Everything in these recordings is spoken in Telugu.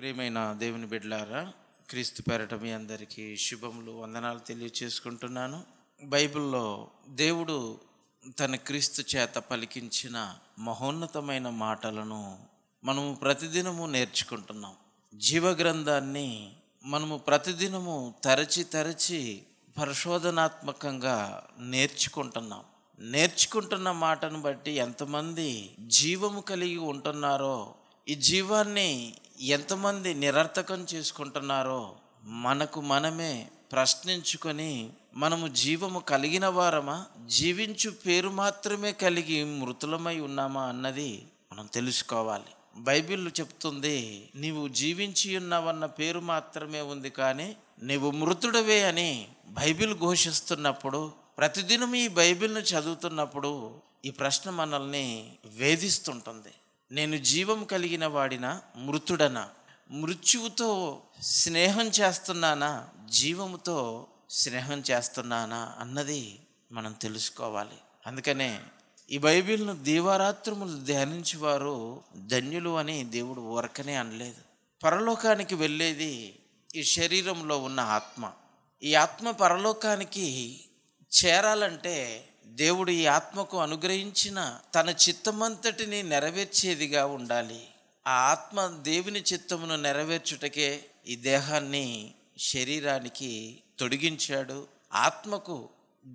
ప్రియమైన దేవుని బిడ్లారా క్రీస్తు పేరట మీ అందరికీ శుభములు వందనాలు తెలియచేసుకుంటున్నాను బైబిల్లో దేవుడు తన క్రీస్తు చేత పలికించిన మహోన్నతమైన మాటలను మనము ప్రతిదినము నేర్చుకుంటున్నాం జీవగ్రంథాన్ని మనము ప్రతిదినము తరచి తరచి పరిశోధనాత్మకంగా నేర్చుకుంటున్నాం నేర్చుకుంటున్న మాటను బట్టి ఎంతమంది జీవము కలిగి ఉంటున్నారో ఈ జీవాన్ని ఎంతమంది నిరర్థకం చేసుకుంటున్నారో మనకు మనమే ప్రశ్నించుకొని మనము జీవము కలిగిన వారమా జీవించు పేరు మాత్రమే కలిగి మృతులమై ఉన్నామా అన్నది మనం తెలుసుకోవాలి బైబిల్ చెప్తుంది నీవు జీవించి ఉన్నావన్న పేరు మాత్రమే ఉంది కానీ నీవు మృతుడవే అని బైబిల్ ఘోషిస్తున్నప్పుడు ప్రతిదినం ఈ బైబిల్ను చదువుతున్నప్పుడు ఈ ప్రశ్న మనల్ని వేధిస్తుంటుంది నేను జీవం కలిగిన వాడిన మృతుడనా మృత్యువుతో స్నేహం చేస్తున్నానా జీవముతో స్నేహం చేస్తున్నానా అన్నది మనం తెలుసుకోవాలి అందుకనే ఈ బైబిల్ను దీవారాత్రములు ధ్యానించేవారు ధన్యులు అని దేవుడు ఊరకనే అనలేదు పరలోకానికి వెళ్ళేది ఈ శరీరంలో ఉన్న ఆత్మ ఈ ఆత్మ పరలోకానికి చేరాలంటే దేవుడు ఈ ఆత్మకు అనుగ్రహించిన తన చిత్తమంతటిని నెరవేర్చేదిగా ఉండాలి ఆ ఆత్మ దేవుని చిత్తమును నెరవేర్చుటకే ఈ దేహాన్ని శరీరానికి తొడిగించాడు ఆత్మకు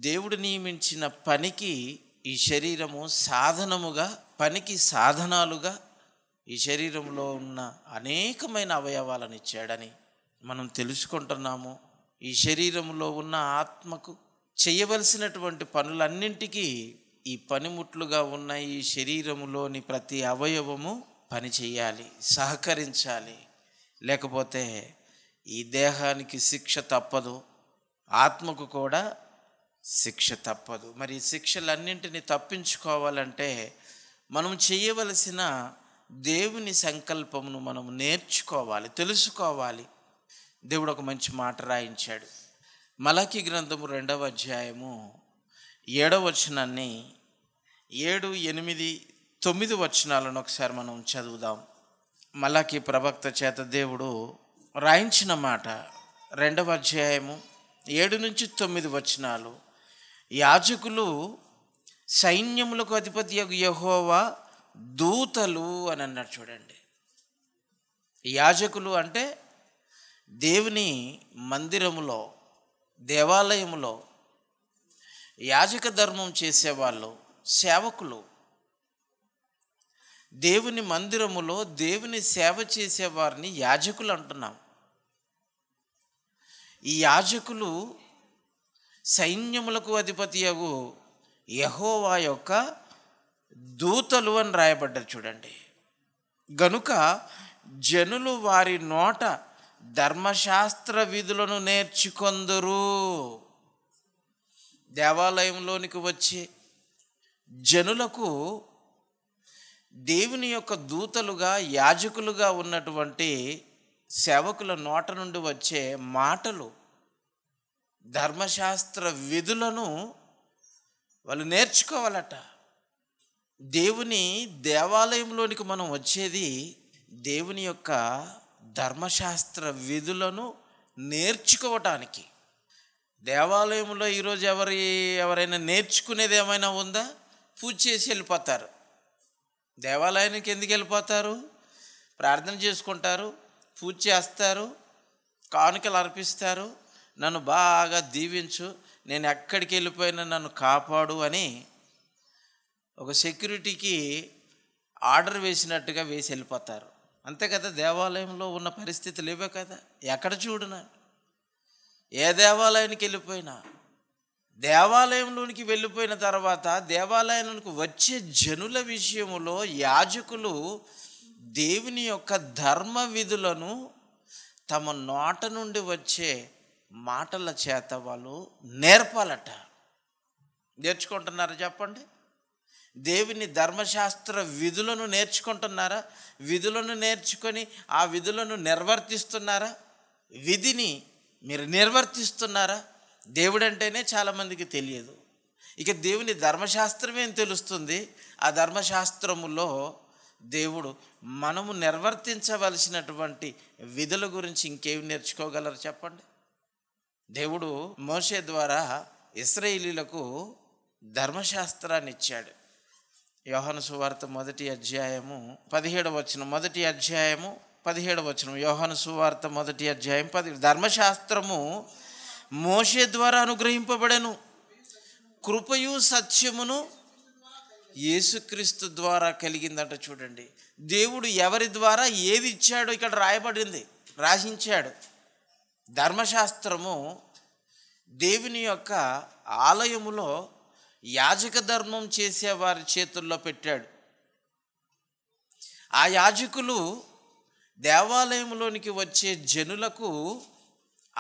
దేవుడు నియమించిన పనికి ఈ శరీరము సాధనముగా పనికి సాధనాలుగా ఈ శరీరంలో ఉన్న అనేకమైన అవయవాలను ఇచ్చాడని మనం తెలుసుకుంటున్నాము ఈ శరీరంలో ఉన్న ఆత్మకు చేయవలసినటువంటి పనులన్నింటికీ ఈ పనిముట్లుగా ఉన్న ఈ శరీరములోని ప్రతి అవయవము పనిచేయాలి సహకరించాలి లేకపోతే ఈ దేహానికి శిక్ష తప్పదు ఆత్మకు కూడా శిక్ష తప్పదు మరి శిక్షలన్నింటినీ తప్పించుకోవాలంటే మనం చేయవలసిన దేవుని సంకల్పమును మనం నేర్చుకోవాలి తెలుసుకోవాలి దేవుడు ఒక మంచి మాట రాయించాడు మలకి గ్రంథము రెండవ అధ్యాయము ఏడవ వచనాన్ని ఏడు ఎనిమిది తొమ్మిది వచనాలను ఒకసారి మనం చదువుదాం మలకి ప్రవక్త చేత దేవుడు రాయించిన మాట రెండవ అధ్యాయము ఏడు నుంచి తొమ్మిది వచనాలు యాజకులు సైన్యములకు అధిపతి యహోవా దూతలు అని అన్నారు చూడండి యాజకులు అంటే దేవుని మందిరములో దేవాలయంలో యాజక ధర్మం చేసేవాళ్ళు సేవకులు దేవుని మందిరములో దేవుని సేవ చేసేవారిని యాజకులు అంటున్నాం ఈ యాజకులు సైన్యములకు అధిపతి అగు యహోవా యొక్క దూతలు అని రాయబడ్డారు చూడండి గనుక జనులు వారి నోట ధర్మశాస్త్ర విధులను నేర్చుకొందరు దేవాలయంలోనికి వచ్చి జనులకు దేవుని యొక్క దూతలుగా యాజకులుగా ఉన్నటువంటి సేవకుల నోట నుండి వచ్చే మాటలు ధర్మశాస్త్ర విధులను వాళ్ళు నేర్చుకోవాలట దేవుని దేవాలయంలోనికి మనం వచ్చేది దేవుని యొక్క ధర్మశాస్త్ర విధులను నేర్చుకోవటానికి దేవాలయంలో ఈరోజు ఎవరి ఎవరైనా నేర్చుకునేది ఏమైనా ఉందా పూజ చేసి వెళ్ళిపోతారు దేవాలయానికి ఎందుకు వెళ్ళిపోతారు ప్రార్థన చేసుకుంటారు పూజ చేస్తారు కానుకలు అర్పిస్తారు నన్ను బాగా దీవించు నేను ఎక్కడికి వెళ్ళిపోయినా నన్ను కాపాడు అని ఒక సెక్యూరిటీకి ఆర్డర్ వేసినట్టుగా వేసి వెళ్ళిపోతారు అంతే కదా దేవాలయంలో ఉన్న పరిస్థితులు లేవే కదా ఎక్కడ చూడనా ఏ దేవాలయానికి వెళ్ళిపోయినా దేవాలయంలోనికి వెళ్ళిపోయిన తర్వాత దేవాలయంలోనికి వచ్చే జనుల విషయంలో యాజకులు దేవుని యొక్క ధర్మ విధులను తమ నోట నుండి వచ్చే మాటల చేత వాళ్ళు నేర్పాలట నేర్చుకుంటున్నారు చెప్పండి దేవుని ధర్మశాస్త్ర విధులను నేర్చుకుంటున్నారా విధులను నేర్చుకొని ఆ విధులను నిర్వర్తిస్తున్నారా విధిని మీరు నిర్వర్తిస్తున్నారా దేవుడు అంటేనే చాలామందికి తెలియదు ఇక దేవుని ధర్మశాస్త్రం ఏం తెలుస్తుంది ఆ ధర్మశాస్త్రములో దేవుడు మనము నిర్వర్తించవలసినటువంటి విధుల గురించి ఇంకేమి నేర్చుకోగలరు చెప్పండి దేవుడు మోసే ద్వారా ఇస్రాయిలీలకు ధర్మశాస్త్రాన్ని ఇచ్చాడు యోహాను సువార్త మొదటి అధ్యాయము పదిహేడు వచనం మొదటి అధ్యాయము పదిహేడు వచనం యోహాను సువార్త మొదటి అధ్యాయం పది ధర్మశాస్త్రము మోషే ద్వారా అనుగ్రహింపబడెను కృపయు సత్యమును యేసుక్రీస్తు ద్వారా కలిగిందంట చూడండి దేవుడు ఎవరి ద్వారా ఏది ఇచ్చాడో ఇక్కడ రాయబడింది రాసించాడు ధర్మశాస్త్రము దేవుని యొక్క ఆలయములో యాజక ధర్మం చేసే వారి చేతుల్లో పెట్టాడు ఆ యాజకులు దేవాలయంలోనికి వచ్చే జనులకు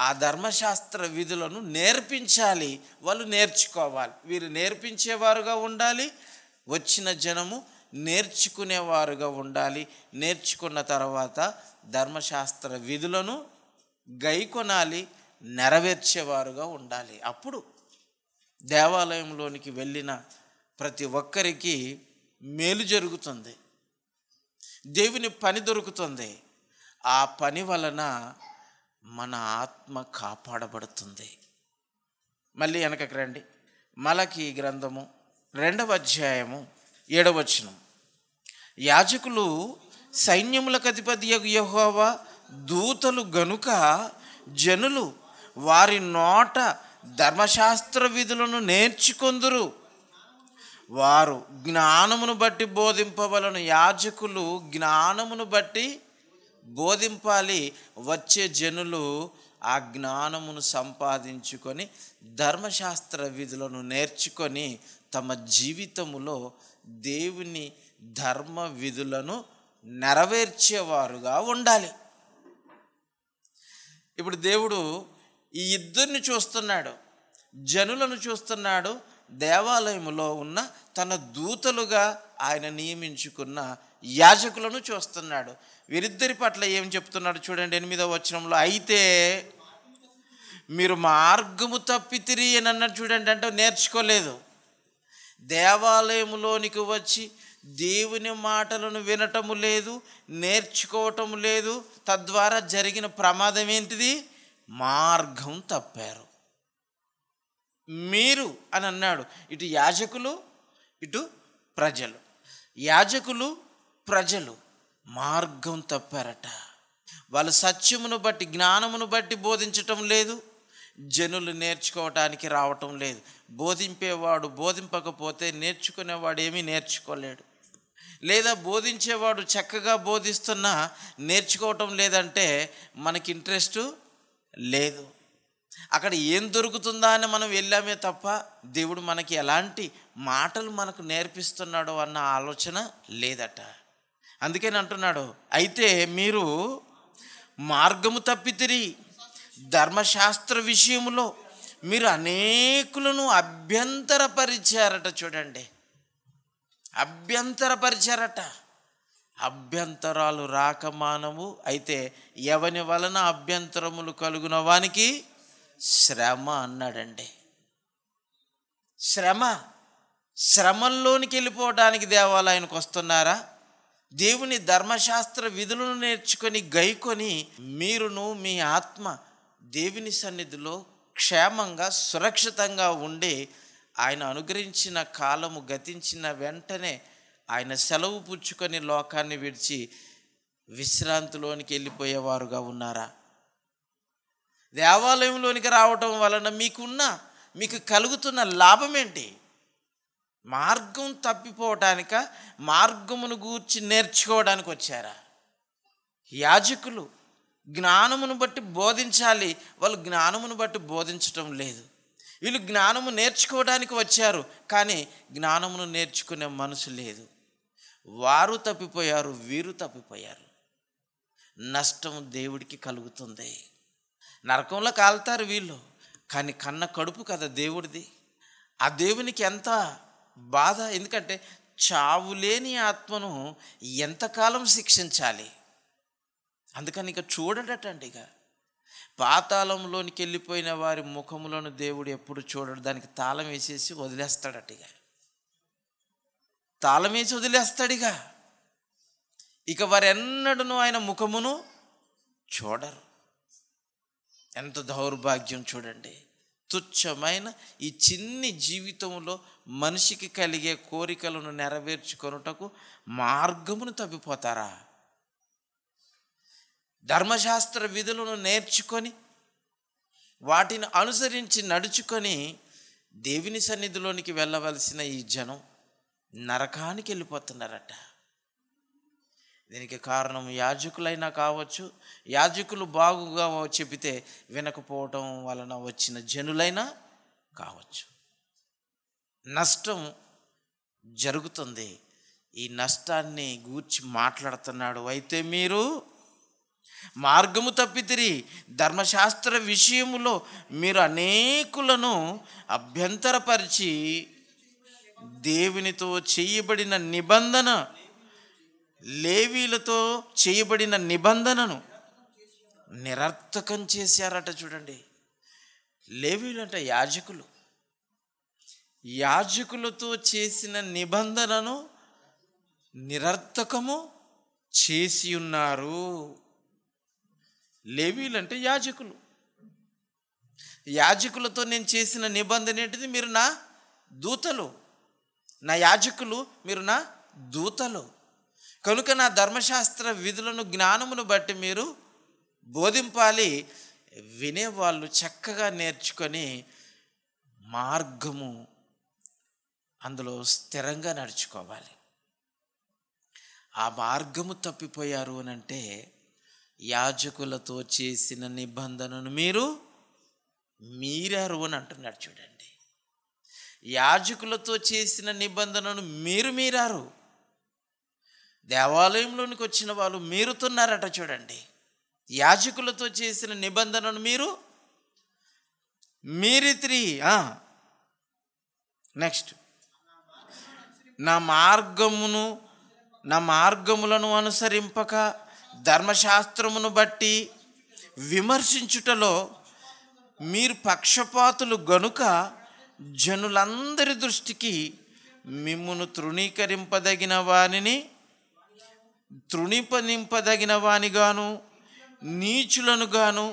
ఆ ధర్మశాస్త్ర విధులను నేర్పించాలి వాళ్ళు నేర్చుకోవాలి వీరు నేర్పించేవారుగా ఉండాలి వచ్చిన జనము నేర్చుకునేవారుగా ఉండాలి నేర్చుకున్న తర్వాత ధర్మశాస్త్ర విధులను గైకొనాలి నెరవేర్చేవారుగా ఉండాలి అప్పుడు దేవాలయంలోనికి వెళ్ళిన ప్రతి ఒక్కరికి మేలు జరుగుతుంది దేవుని పని దొరుకుతుంది ఆ పని వలన మన ఆత్మ కాపాడబడుతుంది మళ్ళీ వెనకకి రండి మలకి గ్రంథము రెండవ అధ్యాయము ఏడవచనం యాజకులు సైన్యములకు అధిపతి యహోవా దూతలు గనుక జనులు వారి నోట ధర్మశాస్త్ర విధులను నేర్చుకొందురు వారు జ్ఞానమును బట్టి బోధింపవలను యాజకులు జ్ఞానమును బట్టి బోధింపాలి వచ్చే జనులు ఆ జ్ఞానమును సంపాదించుకొని ధర్మశాస్త్ర విధులను నేర్చుకొని తమ జీవితములో దేవుని ధర్మ విధులను నెరవేర్చేవారుగా ఉండాలి ఇప్పుడు దేవుడు ఈ ఇద్దరిని చూస్తున్నాడు జనులను చూస్తున్నాడు దేవాలయములో ఉన్న తన దూతలుగా ఆయన నియమించుకున్న యాజకులను చూస్తున్నాడు వీరిద్దరి పట్ల ఏం చెప్తున్నాడు చూడండి ఎనిమిదవ వచనంలో అయితే మీరు మార్గము తప్పి తిరిగి అన్నట్టు చూడండి అంటే నేర్చుకోలేదు దేవాలయములోనికి వచ్చి దేవుని మాటలను వినటము లేదు నేర్చుకోవటం లేదు తద్వారా జరిగిన ప్రమాదం ఏంటిది మార్గం తప్పారు మీరు అని అన్నాడు ఇటు యాజకులు ఇటు ప్రజలు యాజకులు ప్రజలు మార్గం తప్పారట వాళ్ళ సత్యమును బట్టి జ్ఞానమును బట్టి బోధించటం లేదు జనులు నేర్చుకోవటానికి రావటం లేదు బోధింపేవాడు బోధింపకపోతే నేర్చుకునేవాడు ఏమీ నేర్చుకోలేడు లేదా బోధించేవాడు చక్కగా బోధిస్తున్నా నేర్చుకోవటం లేదంటే మనకి ఇంట్రెస్ట్ లేదు అక్కడ ఏం దొరుకుతుందా అని మనం వెళ్ళామే తప్ప దేవుడు మనకి ఎలాంటి మాటలు మనకు నేర్పిస్తున్నాడు అన్న ఆలోచన లేదట అందుకని అంటున్నాడు అయితే మీరు మార్గము తప్పితిరి ధర్మశాస్త్ర విషయంలో మీరు అనేకులను అభ్యంతరపరిచారట చూడండి అభ్యంతరపరిచారట అభ్యంతరాలు రాకమానము అయితే ఎవని వలన అభ్యంతరములు కలుగున వానికి శ్రమ అన్నాడండి శ్రమ శ్రమంలోనికి వెళ్ళిపోవడానికి దేవాలయానికి వస్తున్నారా దేవుని ధర్మశాస్త్ర విధులను నేర్చుకొని గైకొని మీరును మీ ఆత్మ దేవుని సన్నిధిలో క్షేమంగా సురక్షితంగా ఉండి ఆయన అనుగ్రహించిన కాలము గతించిన వెంటనే ఆయన సెలవు పుచ్చుకొని లోకాన్ని విడిచి విశ్రాంతిలోనికి వెళ్ళిపోయేవారుగా ఉన్నారా దేవాలయంలోనికి రావటం వలన మీకున్న మీకు కలుగుతున్న లాభం ఏంటి మార్గం తప్పిపోవటానిక మార్గమును గూర్చి నేర్చుకోవడానికి వచ్చారా యాజకులు జ్ఞానమును బట్టి బోధించాలి వాళ్ళు జ్ఞానమును బట్టి బోధించటం లేదు వీళ్ళు జ్ఞానము నేర్చుకోవడానికి వచ్చారు కానీ జ్ఞానమును నేర్చుకునే మనసు లేదు వారు తప్పిపోయారు వీరు తప్పిపోయారు నష్టం దేవుడికి కలుగుతుంది నరకంలో కాలుతారు వీళ్ళు కానీ కన్న కడుపు కదా దేవుడిది ఆ దేవునికి ఎంత బాధ ఎందుకంటే చావులేని ఆత్మను ఎంతకాలం శిక్షించాలి అందుకని ఇక చూడడటండి ఇక పాతాళంలోనికి వెళ్ళిపోయిన వారి ముఖములను దేవుడు ఎప్పుడు చూడడు దానికి తాళం వేసేసి వదిలేస్తాడట ఇక తాళమేసి వదిలేస్తాడిగా ఇక వారెన్నడను ఆయన ముఖమును చూడరు ఎంత దౌర్భాగ్యం చూడండి తుచ్చమైన ఈ చిన్ని జీవితంలో మనిషికి కలిగే కోరికలను నెరవేర్చుకొనుటకు మార్గమును తప్పిపోతారా ధర్మశాస్త్ర విధులను నేర్చుకొని వాటిని అనుసరించి నడుచుకొని దేవుని సన్నిధిలోనికి వెళ్ళవలసిన ఈ జనం నరకానికి వెళ్ళిపోతున్నారట దీనికి కారణం యాజకులైనా కావచ్చు యాజకులు బాగుగా చెబితే వినకపోవటం వలన వచ్చిన జనులైనా కావచ్చు నష్టం జరుగుతుంది ఈ నష్టాన్ని గూర్చి మాట్లాడుతున్నాడు అయితే మీరు మార్గము తప్పితిరి ధర్మశాస్త్ర విషయములో మీరు అనేకులను అభ్యంతరపరిచి దేవునితో చేయబడిన నిబంధన లేవీలతో చేయబడిన నిబంధనను నిరర్థకం చేశారట చూడండి అంటే యాజకులు యాజకులతో చేసిన నిబంధనను నిరర్థకము చేసి ఉన్నారు లేవీలంటే యాజకులు యాజకులతో నేను చేసిన నిబంధన ఏంటిది మీరు నా దూతలు నా యాజకులు మీరు నా దూతలు కనుక నా ధర్మశాస్త్ర విధులను జ్ఞానమును బట్టి మీరు బోధింపాలి వినేవాళ్ళు చక్కగా నేర్చుకొని మార్గము అందులో స్థిరంగా నడుచుకోవాలి ఆ మార్గము తప్పిపోయారు అని అంటే యాజకులతో చేసిన నిబంధనను మీరు మీరారు అని అంటున్నాడు చూడండి యాజకులతో చేసిన నిబంధనను మీరు మీరారు దేవాలయంలోనికి వచ్చిన వాళ్ళు మీరుతున్నారట చూడండి యాజకులతో చేసిన నిబంధనను మీరు మీరి త్రీ నెక్స్ట్ నా మార్గమును నా మార్గములను అనుసరింపక ధర్మశాస్త్రమును బట్టి విమర్శించుటలో మీరు పక్షపాతులు గనుక జనులందరి దృష్టికి మిమ్మును తృణీకరింపదగిన వానిని తృణీపనింపదగిన వానిగాను గాను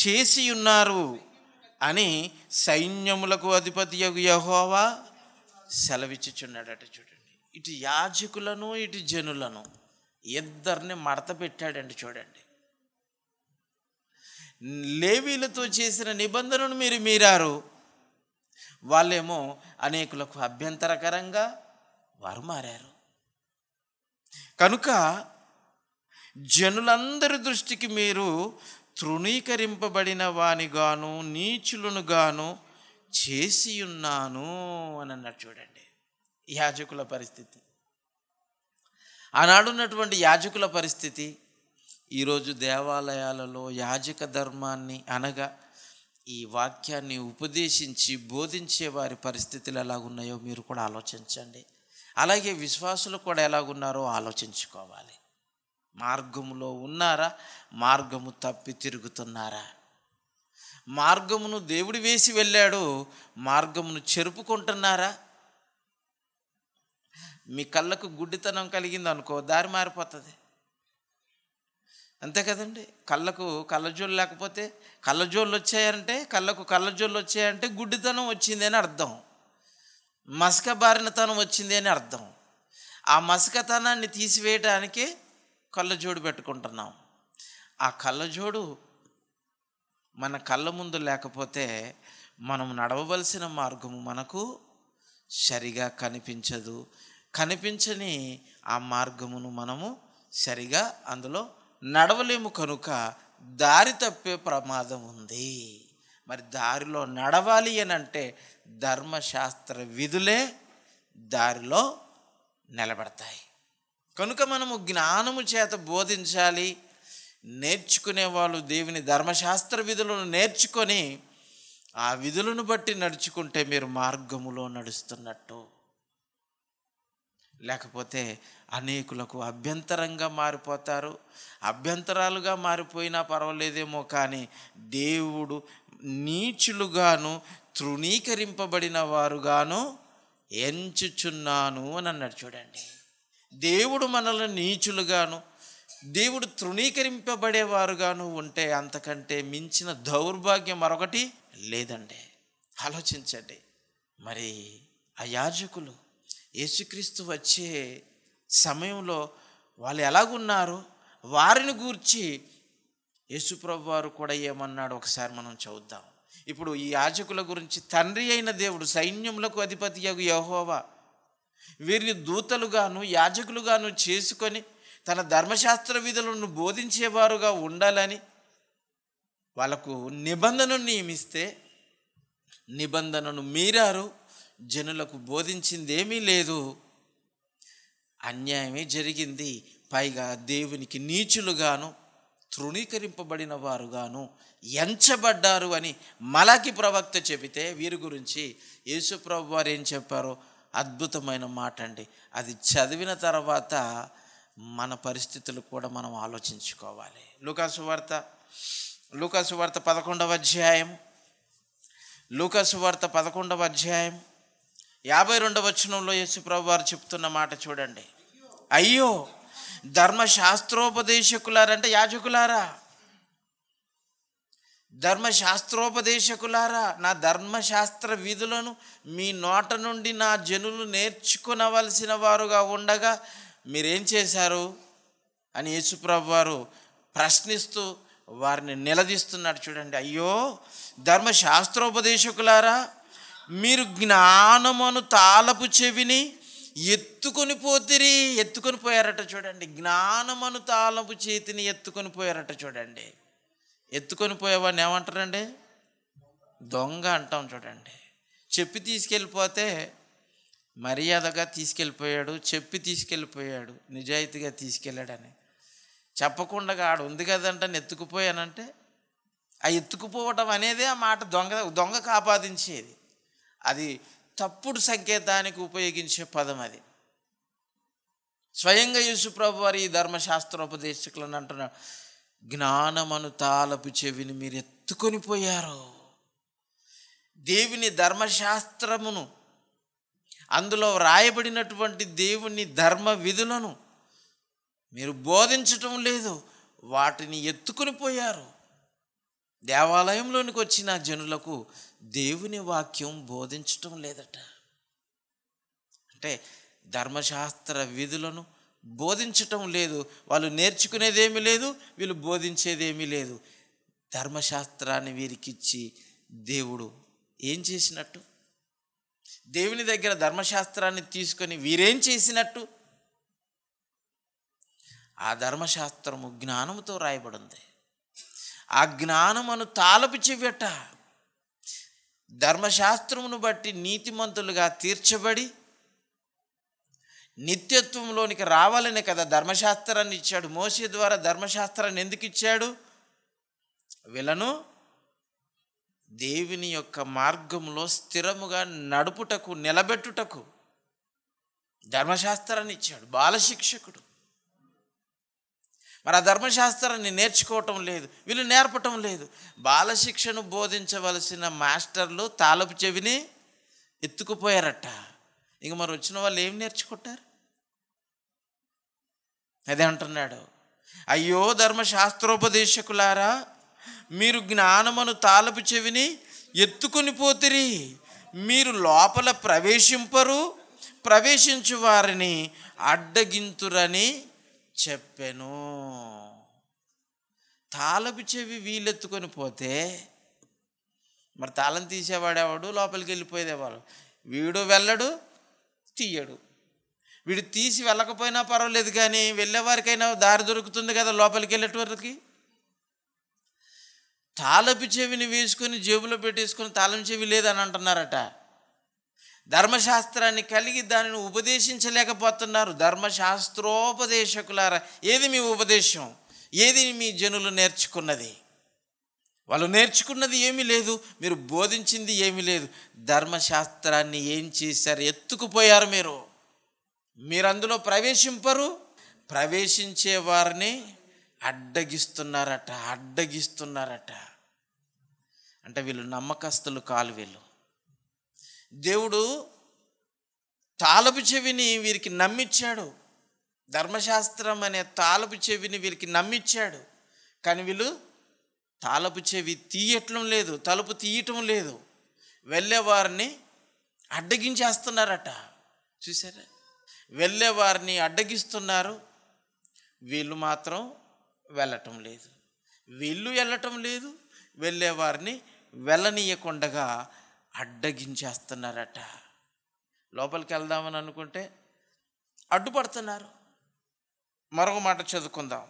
చేసి ఉన్నారు అని సైన్యములకు అధిపతి యహోవా సెలవిచ్చుచున్నాడట చూడండి ఇటు యాజకులను ఇటు జనులను ఇద్దరిని మడత పెట్టాడండి చూడండి లేవీలతో చేసిన నిబంధనను మీరు మీరారు వాళ్ళేమో అనేకులకు అభ్యంతరకరంగా వారు మారారు కనుక జనులందరి దృష్టికి మీరు తృణీకరింపబడిన వానిగాను నీచులనుగాను చేసి ఉన్నాను అని అన్నాడు చూడండి యాజకుల పరిస్థితి ఆనాడున్నటువంటి యాజకుల పరిస్థితి ఈరోజు దేవాలయాలలో యాజక ధర్మాన్ని అనగా ఈ వాక్యాన్ని ఉపదేశించి బోధించే వారి పరిస్థితులు ఎలాగున్నాయో మీరు కూడా ఆలోచించండి అలాగే విశ్వాసులు కూడా ఎలాగున్నారో ఆలోచించుకోవాలి మార్గములో ఉన్నారా మార్గము తప్పి తిరుగుతున్నారా మార్గమును దేవుడు వేసి వెళ్ళాడు మార్గమును చెరుపుకుంటున్నారా మీ కళ్ళకు గుడ్డితనం కలిగింది అనుకో దారి మారిపోతుంది అంతే కదండి కళ్ళకు కళ్ళజోళ్ళు లేకపోతే కళ్ళజోళ్ళు వచ్చాయంటే కళ్ళకు కళ్ళజోళ్ళు వచ్చాయంటే గుడ్డితనం వచ్చింది అని అర్థం మసక బారినతనం వచ్చింది అని అర్థం ఆ మసకతనాన్ని తీసివేయటానికి కళ్ళజోడు పెట్టుకుంటున్నాం ఆ కళ్ళజోడు మన కళ్ళ ముందు లేకపోతే మనం నడవవలసిన మార్గము మనకు సరిగా కనిపించదు కనిపించని ఆ మార్గమును మనము సరిగా అందులో నడవలేము కనుక దారి తప్పే ప్రమాదం ఉంది మరి దారిలో నడవాలి అని అంటే ధర్మశాస్త్ర విధులే దారిలో నిలబడతాయి కనుక మనము జ్ఞానము చేత బోధించాలి నేర్చుకునే వాళ్ళు దేవుని ధర్మశాస్త్ర విధులను నేర్చుకొని ఆ విధులను బట్టి నడుచుకుంటే మీరు మార్గములో నడుస్తున్నట్టు లేకపోతే అనేకులకు అభ్యంతరంగా మారిపోతారు అభ్యంతరాలుగా మారిపోయినా పర్వాలేదేమో కానీ దేవుడు నీచులుగాను తృణీకరింపబడిన వారుగాను ఎంచుచున్నాను అని అన్నాడు చూడండి దేవుడు మనల్ని నీచులుగాను దేవుడు తృణీకరింపబడేవారుగాను ఉంటే అంతకంటే మించిన దౌర్భాగ్యం మరొకటి లేదండి ఆలోచించండి మరి ఆ యాజకులు యేసుక్రీస్తు వచ్చే సమయంలో వాళ్ళు ఎలాగున్నారు వారిని గూర్చి యేసుప్రభు వారు కూడా ఏమన్నాడు ఒకసారి మనం చూద్దాం ఇప్పుడు ఈ యాజకుల గురించి తండ్రి అయిన దేవుడు సైన్యములకు అధిపతి యహోవా వీరిని దూతలుగాను యాజకులుగాను చేసుకొని తన ధర్మశాస్త్ర విధులను బోధించేవారుగా ఉండాలని వాళ్ళకు నిబంధనను నియమిస్తే నిబంధనను మీరారు జనులకు బోధించింది ఏమీ లేదు అన్యాయమే జరిగింది పైగా దేవునికి నీచులుగాను తృణీకరింపబడిన వారుగాను ఎంచబడ్డారు అని మలకి ప్రవక్త చెబితే వీరి గురించి యేసుప్రభు వారు ఏం చెప్పారో అద్భుతమైన మాట అండి అది చదివిన తర్వాత మన పరిస్థితులు కూడా మనం ఆలోచించుకోవాలి లూకాసు వార్త లూకాసు వార్త పదకొండవ అధ్యాయం లూకాసు వార్త పదకొండవ అధ్యాయం యాభై రెండవ వచనంలో యేసుప్రభు వారు చెప్తున్న మాట చూడండి అయ్యో ధర్మశాస్త్రోపదేశకులారంటే యాజకులారా ధర్మశాస్త్రోపదేశకులారా నా ధర్మశాస్త్ర విధులను మీ నోట నుండి నా జనులు నేర్చుకునవలసిన వారుగా ఉండగా మీరేం చేశారు అని యేసుప్రభు వారు ప్రశ్నిస్తూ వారిని నిలదీస్తున్నాడు చూడండి అయ్యో ధర్మశాస్త్రోపదేశకులారా మీరు జ్ఞానమును తాళపు చెవిని ఎత్తుకొని పోతిరి ఎత్తుకొని పోయారట చూడండి జ్ఞానమును తాళపు చేతిని ఎత్తుకొని పోయారట చూడండి ఎత్తుకొని పోయేవాడిని ఏమంటారండి దొంగ అంటాం చూడండి చెప్పి తీసుకెళ్ళిపోతే మర్యాదగా తీసుకెళ్ళిపోయాడు చెప్పి తీసుకెళ్ళిపోయాడు నిజాయితీగా తీసుకెళ్ళాడని చెప్పకుండా ఆడు ఉంది కదంటే ఎత్తుకుపోయానంటే ఆ ఎత్తుకుపోవటం అనేదే ఆ మాట దొంగ దొంగ కాపాదించేది అది తప్పుడు సంకేతానికి ఉపయోగించే పదం అది స్వయంగా యేసుప్రభు వారి ఈ ధర్మశాస్త్రోపదేశకులను అంటున్నాడు జ్ఞానమను తాలపు చెవిని మీరు ఎత్తుకొని పోయారు దేవుని ధర్మశాస్త్రమును అందులో వ్రాయబడినటువంటి దేవుని ధర్మ విధులను మీరు బోధించటం లేదు వాటిని ఎత్తుకొని పోయారు దేవాలయంలోనికి వచ్చిన జనులకు దేవుని వాక్యం బోధించటం లేదట అంటే ధర్మశాస్త్ర విధులను బోధించటం లేదు వాళ్ళు నేర్చుకునేదేమీ లేదు వీళ్ళు బోధించేదేమీ లేదు ధర్మశాస్త్రాన్ని వీరికిచ్చి దేవుడు ఏం చేసినట్టు దేవుని దగ్గర ధర్మశాస్త్రాన్ని తీసుకొని వీరేం చేసినట్టు ఆ ధర్మశాస్త్రము జ్ఞానముతో రాయబడింది ఆ జ్ఞానమును తాలపు చెవిట ధర్మశాస్త్రమును బట్టి నీతిమంతులుగా తీర్చబడి నిత్యత్వంలోనికి రావాలని కదా ధర్మశాస్త్రాన్ని ఇచ్చాడు మోసే ద్వారా ధర్మశాస్త్రాన్ని ఎందుకు ఇచ్చాడు వీళ్ళను దేవుని యొక్క మార్గంలో స్థిరముగా నడుపుటకు నిలబెట్టుటకు ధర్మశాస్త్రాన్ని ఇచ్చాడు బాలశిక్షకుడు మరి ఆ ధర్మశాస్త్రాన్ని నేర్చుకోవటం లేదు వీళ్ళు నేర్పటం లేదు బాలశిక్షను బోధించవలసిన మాస్టర్లు తాలపు చెవిని ఎత్తుకుపోయారట ఇక మరి వచ్చిన వాళ్ళు ఏం నేర్చుకుంటారు అదే అంటున్నాడు అయ్యో ధర్మశాస్త్రోపదేశకులారా మీరు జ్ఞానమును తాలపు చెవిని ఎత్తుకుని పోతిరి మీరు లోపల ప్రవేశింపరు ప్రవేశించు వారిని అడ్డగింతురని చెప్పెను తాళపు చెవి వీలెత్తుకొని పోతే మరి తాళం తీసేవాడేవాడు లోపలికి వెళ్ళిపోయేదేవాడు వీడు వెళ్ళడు తీయడు వీడు తీసి వెళ్ళకపోయినా పర్వాలేదు కానీ వెళ్ళేవారికైనా దారి దొరుకుతుంది కదా లోపలికి వెళ్ళేటవారికి తాళపు చెవిని వేసుకొని జేబులో పెట్టేసుకొని తాళం చెవి లేదని అంటున్నారట ధర్మశాస్త్రాన్ని కలిగి దానిని ఉపదేశించలేకపోతున్నారు ధర్మశాస్త్రోపదేశకులారా ఏది మీ ఉపదేశం ఏది మీ జనులు నేర్చుకున్నది వాళ్ళు నేర్చుకున్నది ఏమీ లేదు మీరు బోధించింది ఏమీ లేదు ధర్మశాస్త్రాన్ని ఏం చేశారు ఎత్తుకుపోయారు మీరు మీరు అందులో ప్రవేశింపరు ప్రవేశించే వారిని అడ్డగిస్తున్నారట అడ్డగిస్తున్నారట అంటే వీళ్ళు నమ్మకస్తులు కాలు వీళ్ళు దేవుడు తాలపు చెవిని వీరికి నమ్మిచ్చాడు ధర్మశాస్త్రం అనే తాలపు చెవిని వీరికి నమ్మిచ్చాడు కానీ వీళ్ళు తాలపు చెవి తీయటం లేదు తలుపు తీయటం లేదు వెళ్ళేవారిని అడ్డగించేస్తున్నారట చూసారా వెళ్ళేవారిని అడ్డగిస్తున్నారు వీళ్ళు మాత్రం వెళ్ళటం లేదు వీళ్ళు వెళ్ళటం లేదు వెళ్ళేవారిని వెళ్ళనీయకుండగా అడ్డగించేస్తున్నారట లోపలికి వెళ్దామని అనుకుంటే అడ్డుపడుతున్నారు మరొక మాట చదువుకుందాం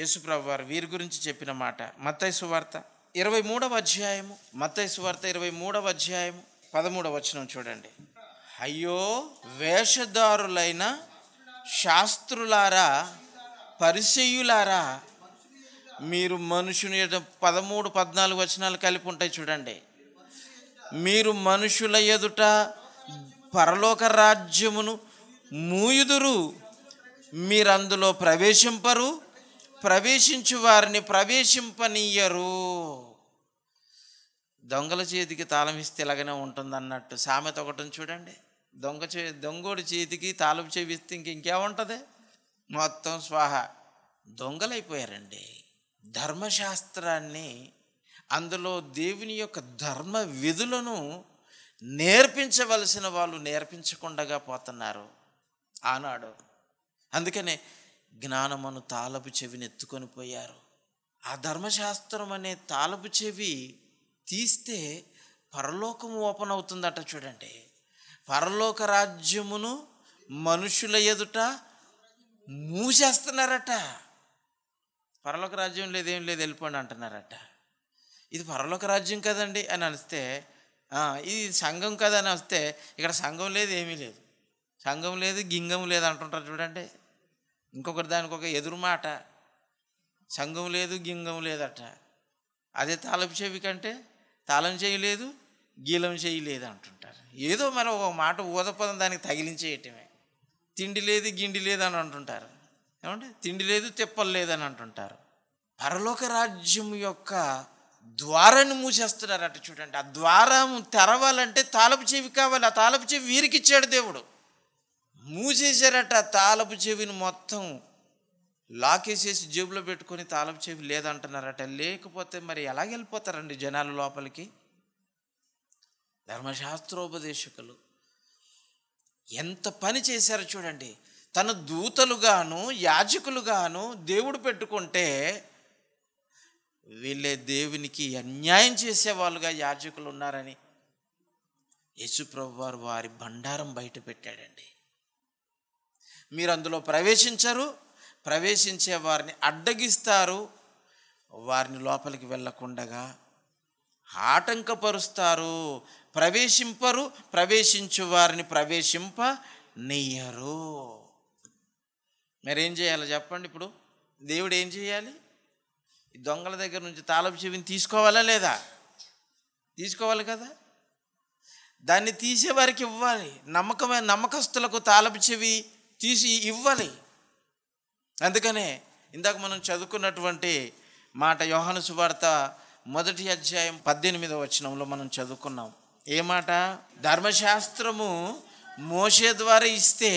యేసుప్రభు వారు వీరి గురించి చెప్పిన మాట మత్తైసు వార్త ఇరవై మూడవ అధ్యాయము మత్తైసు వార్త ఇరవై మూడవ అధ్యాయము పదమూడవ వచనం చూడండి అయ్యో వేషధారులైన శాస్త్రులారా పరిచయులారా మీరు మనుషుని పదమూడు పద్నాలుగు వచనాలు కలిపి ఉంటాయి చూడండి మీరు మనుషుల ఎదుట పరలోక రాజ్యమును మూయుదురు మీరందులో ప్రవేశింపరు ప్రవేశించు వారిని ప్రవేశింపనీయరు దొంగల చేతికి తాళం ఇస్తే ఇలాగనే ఉంటుంది అన్నట్టు సామెత ఒకటి చూడండి దొంగ చే దొంగోడి చేతికి తాళం చేయిస్తే ఇంక ఇంకేముంటుంది మొత్తం స్వాహ దొంగలైపోయారండి ధర్మశాస్త్రాన్ని అందులో దేవుని యొక్క ధర్మ విధులను నేర్పించవలసిన వాళ్ళు నేర్పించకుండా పోతున్నారు ఆనాడు అందుకనే జ్ఞానమును తాలపు చెవిని ఎత్తుకొని పోయారు ఆ ధర్మశాస్త్రం అనే తాలపు చెవి తీస్తే పరలోకము ఓపెన్ అవుతుందట చూడండి పరలోక రాజ్యమును మనుషుల ఎదుట మూసేస్తున్నారట పరలోక రాజ్యం లేదేం లేదు వెళ్ళిపోండి అంటున్నారట ఇది పరలోక రాజ్యం కదండి అని అనిస్తే ఇది సంఘం కదని వస్తే ఇక్కడ సంఘం లేదు ఏమీ లేదు సంఘం లేదు గింగం లేదు అంటుంటారు చూడండి ఇంకొకటి దానికి ఒక ఎదురు మాట సంఘం లేదు గింగం లేదట అదే తాళం చెవి కంటే తాళం చేయలేదు గీలం చేయలేదు అంటుంటారు ఏదో మరి ఒక మాట ఊదపదం దానికి తగిలించేయటమే తిండి లేదు గిండి లేదు అని అంటుంటారు ఏమంటే తిండి లేదు తెప్పలు లేదని అంటుంటారు పరలోక రాజ్యం యొక్క ద్వారాన్ని మూసేస్తున్నారట చూడండి ఆ ద్వారం తెరవాలంటే తాలపు చెవి కావాలి ఆ తాలపు చెవి వీరికిచ్చాడు దేవుడు మూసేశారట తాలపు చెవిని మొత్తం లాకేసేసి జేబులో పెట్టుకొని తాలపు చెవి లేదంటున్నారట లేకపోతే మరి ఎలా వెళ్ళిపోతారండి జనాలు లోపలికి ధర్మశాస్త్రోపదేశకులు ఎంత పని చేశారో చూడండి తన దూతలుగాను యాజకులుగాను దేవుడు పెట్టుకుంటే వీళ్ళే దేవునికి అన్యాయం చేసేవాళ్ళుగా యాజకులు ఉన్నారని యశుప్రభు వారు వారి భండారం బయట పెట్టాడండి మీరు అందులో ప్రవేశించరు ప్రవేశించే వారిని అడ్డగిస్తారు వారిని లోపలికి వెళ్ళకుండగా ఆటంకపరుస్తారు ప్రవేశింపరు ప్రవేశించు వారిని ప్రవేశింప నెయ్యరు మరేం చేయాలి చెప్పండి ఇప్పుడు దేవుడు ఏం చేయాలి దొంగల దగ్గర నుంచి తాళపు చెవిని తీసుకోవాలా లేదా తీసుకోవాలి కదా దాన్ని తీసేవారికి ఇవ్వాలి నమ్మకమైన నమ్మకస్తులకు తాళపు చెవి తీసి ఇవ్వాలి అందుకనే ఇందాక మనం చదువుకున్నటువంటి మాట యోహన సువార్త మొదటి అధ్యాయం పద్దెనిమిదవ వచనంలో మనం చదువుకున్నాం ఏ మాట ధర్మశాస్త్రము మోసే ద్వారా ఇస్తే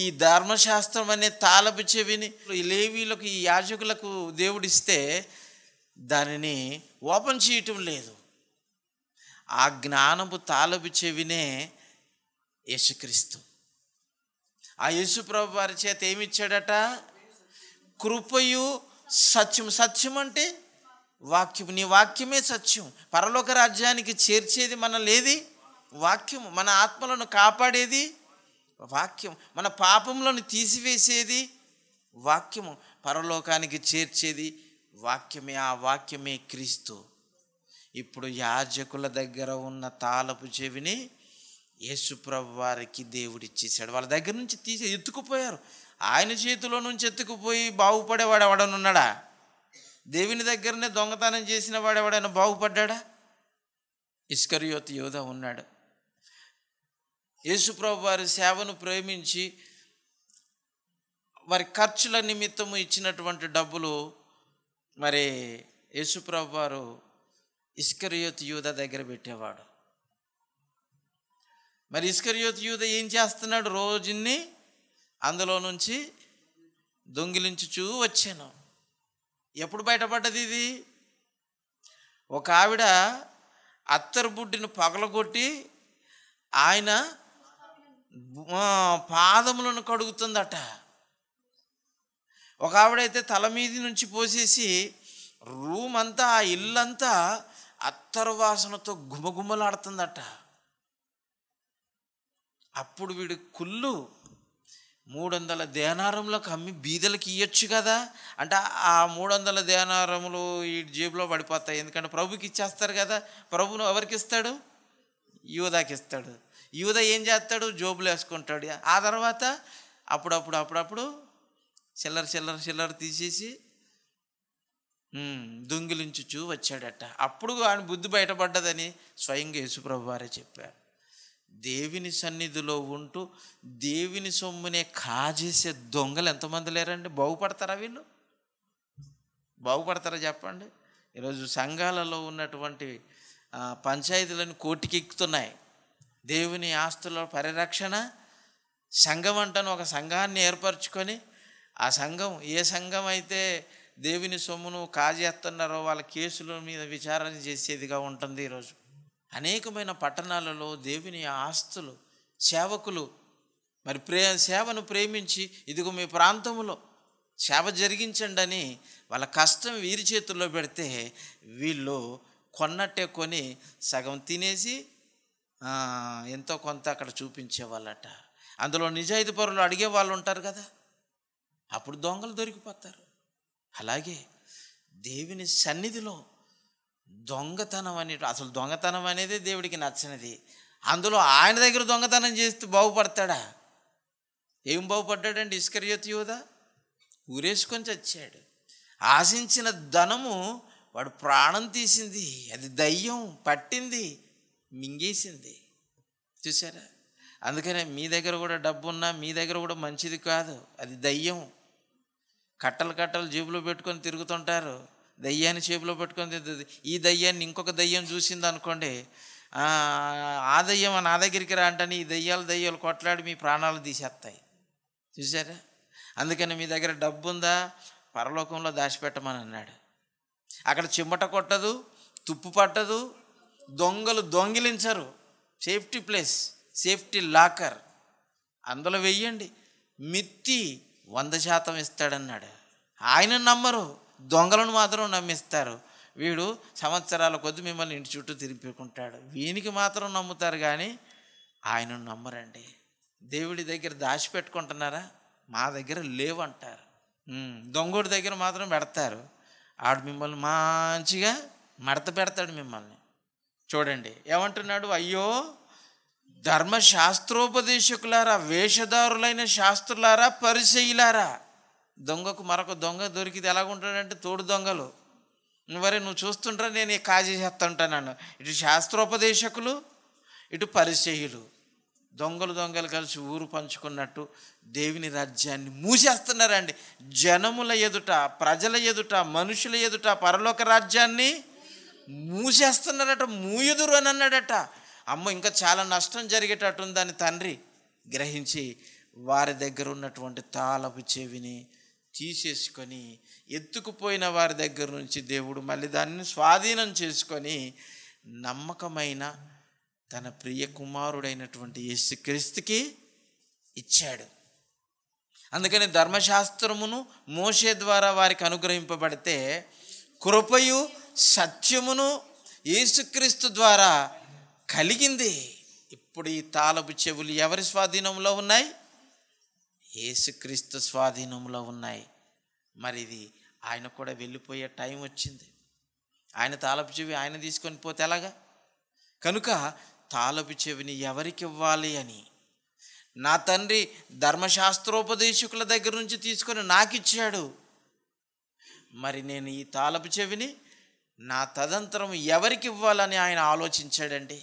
ఈ ధర్మశాస్త్రం అనే తాలపు చెవిని లేవీలకు ఈ యాజకులకు దేవుడిస్తే దానిని ఓపెన్ చేయటం లేదు ఆ జ్ఞానపు తాలపు చెవినే యేసుక్రీస్తు ఆ యేసుప్రభు వారి చేత ఏమిచ్చాడట కృపయు సత్యం సత్యం అంటే వాక్యం నీ వాక్యమే సత్యం పరలోక రాజ్యానికి చేర్చేది మన లేది వాక్యం మన ఆత్మలను కాపాడేది వాక్యం మన పాపంలోని తీసివేసేది వాక్యము పరలోకానికి చేర్చేది వాక్యమే ఆ వాక్యమే క్రీస్తు ఇప్పుడు యాజకుల దగ్గర ఉన్న తాళపు చెవిని యేసుప్రభు వారికి దేవుడిచ్చేసాడు వాళ్ళ దగ్గర నుంచి తీసి ఎత్తుకుపోయారు ఆయన చేతిలో నుంచి ఎత్తుకుపోయి బాగుపడేవాడు ఎవడనున్నాడా దేవుని దగ్గరనే దొంగతనం చేసిన వాడు ఎవడైనా బాగుపడ్డా ఇస్కరియోతి యోధ ఉన్నాడు యేసుప్రభు వారి సేవను ప్రేమించి వారి ఖర్చుల నిమిత్తము ఇచ్చినటువంటి డబ్బులు మరి యేసుప్రభు వారు ఇస్కరియోత్ యూద దగ్గర పెట్టేవాడు మరి ఇస్కరియోత్ యూద ఏం చేస్తున్నాడు రోజుని అందులో నుంచి దొంగిలించుచూ వచ్చాను ఎప్పుడు బయటపడ్డది ఇది ఒక ఆవిడ అత్తరు బుడ్డిని పగలగొట్టి ఆయన పాదములను కడుగుతుందట ఒక ఆవిడైతే తల మీది నుంచి పోసేసి రూమ్ అంతా ఆ ఇల్లంతా అత్తరువాసనతో వాసనతో గుమగుమలాడుతుందట అప్పుడు వీడు కుళ్ళు మూడు వందల దేనారంలోకి అమ్మి బీదలకి ఇవ్వచ్చు కదా అంటే ఆ మూడు వందల దేనారములు ఈ జేబులో పడిపోతాయి ఎందుకంటే ప్రభుకి ఇచ్చేస్తారు కదా ప్రభును ఎవరికి ఇస్తాడు యోధాకి ఇస్తాడు యూద ఏం చేస్తాడు జోబులు వేసుకుంటాడు ఆ తర్వాత అప్పుడప్పుడు అప్పుడప్పుడు చిల్లర చిల్లర చిల్లర తీసేసి దొంగిలించుచు వచ్చాడట అప్పుడు ఆయన బుద్ధి బయటపడ్డదని స్వయంగా యేసుప్రభు వారే చెప్పారు దేవుని సన్నిధిలో ఉంటూ దేవుని సొమ్మునే కాజేసే దొంగలు ఎంతమంది లేరండి బాగుపడతారా వీళ్ళు బాగుపడతారా చెప్పండి ఈరోజు సంఘాలలో ఉన్నటువంటి పంచాయతీలను కోటికెక్కుతున్నాయి దేవుని ఆస్తుల పరిరక్షణ సంఘం అంటను ఒక సంఘాన్ని ఏర్పరచుకొని ఆ సంఘం ఏ సంఘం అయితే దేవుని సొమ్మును కాజేస్తున్నారో వాళ్ళ కేసుల మీద విచారణ చేసేదిగా ఉంటుంది ఈరోజు అనేకమైన పట్టణాలలో దేవుని ఆస్తులు సేవకులు మరి ప్రే సేవను ప్రేమించి ఇదిగో మీ ప్రాంతంలో సేవ జరిగించండి అని వాళ్ళ కష్టం వీరి చేతుల్లో పెడితే వీళ్ళు కొన్నట్టే కొని సగం తినేసి ఎంతో కొంత అక్కడ చూపించేవాళ్ళట అందులో నిజాయితీ పరులు అడిగే వాళ్ళు ఉంటారు కదా అప్పుడు దొంగలు దొరికిపోతారు అలాగే దేవుని సన్నిధిలో దొంగతనం అనే అసలు దొంగతనం అనేది దేవుడికి నచ్చినది అందులో ఆయన దగ్గర దొంగతనం చేస్తే బాగుపడతాడా ఏం బాగుపడ్డాడండి ఇస్కర్యోతి యోధ ఊరేసుకొని చచ్చాడు ఆశించిన ధనము వాడు ప్రాణం తీసింది అది దయ్యం పట్టింది మింగేసింది చూసారా అందుకనే మీ దగ్గర కూడా డబ్బు ఉన్నా మీ దగ్గర కూడా మంచిది కాదు అది దయ్యం కట్టలు కట్టలు జేబులో పెట్టుకొని తిరుగుతుంటారు దయ్యాన్ని చేతిలో పెట్టుకొని ఈ దయ్యాన్ని ఇంకొక దయ్యం చూసింది అనుకోండి ఆ దయ్యం నా దగ్గరికి రా అంటే ఈ దయ్యాలు దయ్యాలు కొట్లాడి మీ ప్రాణాలు తీసేస్తాయి చూసారా అందుకని మీ దగ్గర డబ్బు ఉందా పరలోకంలో దాచిపెట్టమని అన్నాడు అక్కడ చిమ్మట కొట్టదు తుప్పు పట్టదు దొంగలు దొంగిలించరు సేఫ్టీ ప్లేస్ సేఫ్టీ లాకర్ అందులో వెయ్యండి మిత్తి వంద శాతం ఇస్తాడన్నాడు ఆయన నమ్మరు దొంగలను మాత్రం నమ్మిస్తారు వీడు సంవత్సరాల కొద్ది మిమ్మల్ని ఇంటి చుట్టూ తిరిపికుంటాడు వీనికి మాత్రం నమ్ముతారు కానీ ఆయనను నమ్మరండి దేవుడి దగ్గర దాచిపెట్టుకుంటున్నారా మా దగ్గర లేవంటారు దొంగడి దగ్గర మాత్రం పెడతారు ఆడు మిమ్మల్ని మంచిగా మడత పెడతాడు మిమ్మల్ని చూడండి ఏమంటున్నాడు అయ్యో ధర్మశాస్త్రోపదేశకులారా వేషధారులైన శాస్త్రులారా పరిచయులారా దొంగకు మరొక దొంగ దొరికితే ఎలాగుంటాడంటే తోడు దొంగలు మరి నువ్వు చూస్తుంటా నేను కాజీ చేస్తుంటాను ఇటు శాస్త్రోపదేశకులు ఇటు పరిచయులు దొంగలు దొంగలు కలిసి ఊరు పంచుకున్నట్టు దేవుని రాజ్యాన్ని మూసేస్తున్నారండి జనముల ఎదుట ప్రజల ఎదుట మనుషుల ఎదుట పరలోక రాజ్యాన్ని మూసేస్తున్నాడట మూయుదురు అని అన్నాడట అమ్మ ఇంకా చాలా నష్టం జరిగేటట్టు ఉందని తండ్రి గ్రహించి వారి దగ్గర ఉన్నటువంటి తాళపు చెవిని తీసేసుకొని ఎత్తుకుపోయిన వారి దగ్గర నుంచి దేవుడు మళ్ళీ దాన్ని స్వాధీనం చేసుకొని నమ్మకమైన తన ప్రియ కుమారుడైనటువంటి యేసుక్రీస్తుకి ఇచ్చాడు అందుకని ధర్మశాస్త్రమును మోసే ద్వారా వారికి అనుగ్రహింపబడితే కృపయు సత్యమును యేసుక్రీస్తు ద్వారా కలిగింది ఇప్పుడు ఈ తాలపు చెవులు ఎవరి స్వాధీనంలో ఉన్నాయి ఏసుక్రీస్తు స్వాధీనంలో ఉన్నాయి మరి ఇది ఆయన కూడా వెళ్ళిపోయే టైం వచ్చింది ఆయన తాలపు చెవి ఆయన తీసుకొని పోతే ఎలాగా కనుక తాలపు చెవిని ఎవరికి ఇవ్వాలి అని నా తండ్రి ధర్మశాస్త్రోపదేశకుల దగ్గర నుంచి తీసుకొని నాకు ఇచ్చాడు మరి నేను ఈ తాలపు చెవిని నా తదంతరం ఎవరికి ఇవ్వాలని ఆయన ఆలోచించాడండి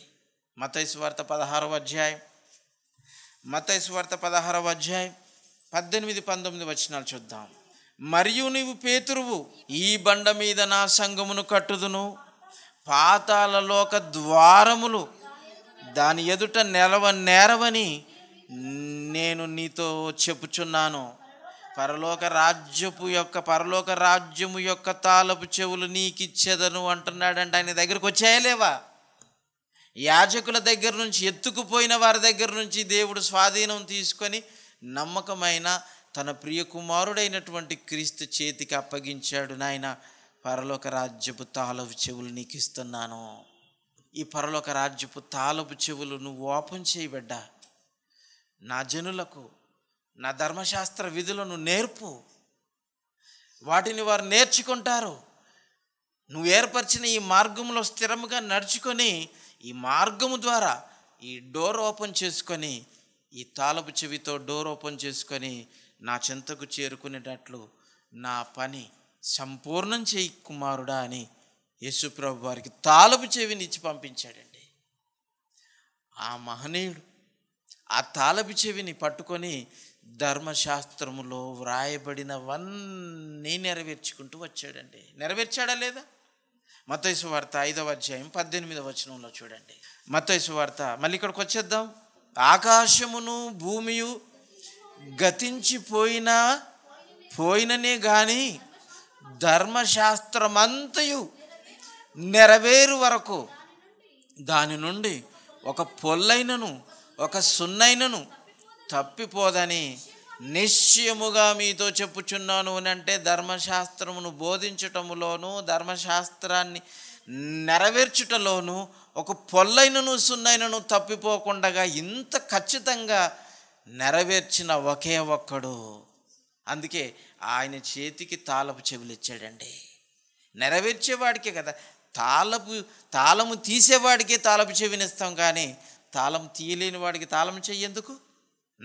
మతైస్వార్త పదహారవ అధ్యాయం మతైస్వార్త పదహారవ అధ్యాయం పద్దెనిమిది పంతొమ్మిది వచనాలు చూద్దాం మరియు నీవు పేతురువు ఈ బండ మీద నా సంగమును కట్టుదును పాతాలలోక ద్వారములు దాని ఎదుట నెలవ నేరవని నేను నీతో చెప్పుచున్నాను పరలోక రాజ్యపు యొక్క పరలోక రాజ్యము యొక్క తాలపు చెవులు నీకిచ్చేదను అంటున్నాడంటే ఆయన దగ్గరకు వచ్చాయలేవా యాజకుల దగ్గర నుంచి ఎత్తుకుపోయిన వారి దగ్గర నుంచి దేవుడు స్వాధీనం తీసుకొని నమ్మకమైన తన ప్రియ కుమారుడైనటువంటి క్రీస్తు చేతికి అప్పగించాడు నాయన పరలోక రాజ్యపు తాలపు చెవులు నీకు ఇస్తున్నాను ఈ పరలోక రాజ్యపు తాలపు చెవులు నువ్వు ఓపెన్ చేయబడ్డా నా జనులకు నా ధర్మశాస్త్ర విధులను నేర్పు వాటిని వారు నేర్చుకుంటారు నువ్వు ఏర్పరిచిన ఈ మార్గంలో స్థిరముగా నడుచుకొని ఈ మార్గము ద్వారా ఈ డోర్ ఓపెన్ చేసుకొని ఈ తాలపు చెవితో డోర్ ఓపెన్ చేసుకొని నా చింతకు చేరుకునేటట్లు నా పని సంపూర్ణం చేయి కుమారుడా అని యేసుప్రభు వారికి తాలపు చెవినిచ్చి పంపించాడండి ఆ మహనీయుడు ఆ తాలపు చెవిని పట్టుకొని ధర్మశాస్త్రములో వ్రాయబడినవన్నీ నెరవేర్చుకుంటూ వచ్చాడండి నెరవేర్చాడా లేదా మతైసు వార్త ఐదవ అధ్యాయం పద్దెనిమిదవ వచనంలో చూడండి మతైసు వార్త మళ్ళీ ఇక్కడికి వచ్చేద్దాం ఆకాశమును భూమియు గతించిపోయినా పోయిననే కానీ ధర్మశాస్త్రమంతయు నెరవేరు వరకు దాని నుండి ఒక పొల్లైనను ఒక సున్నైనను తప్పిపోదని నిశ్చయముగా మీతో చెప్పుచున్నాను అని అంటే ధర్మశాస్త్రమును బోధించటములోను ధర్మశాస్త్రాన్ని నెరవేర్చుటలోను ఒక పొల్లైనను సున్నైనను తప్పిపోకుండగా ఇంత ఖచ్చితంగా నెరవేర్చిన ఒకే ఒక్కడు అందుకే ఆయన చేతికి తాళపు చెవులు ఇచ్చాడండి నెరవేర్చేవాడికే కదా తాళపు తాళము తీసేవాడికే తాళపు చెవినిస్తాం కానీ తాళం తీయలేని వాడికి తాళం చెయ్యేందుకు ఎందుకు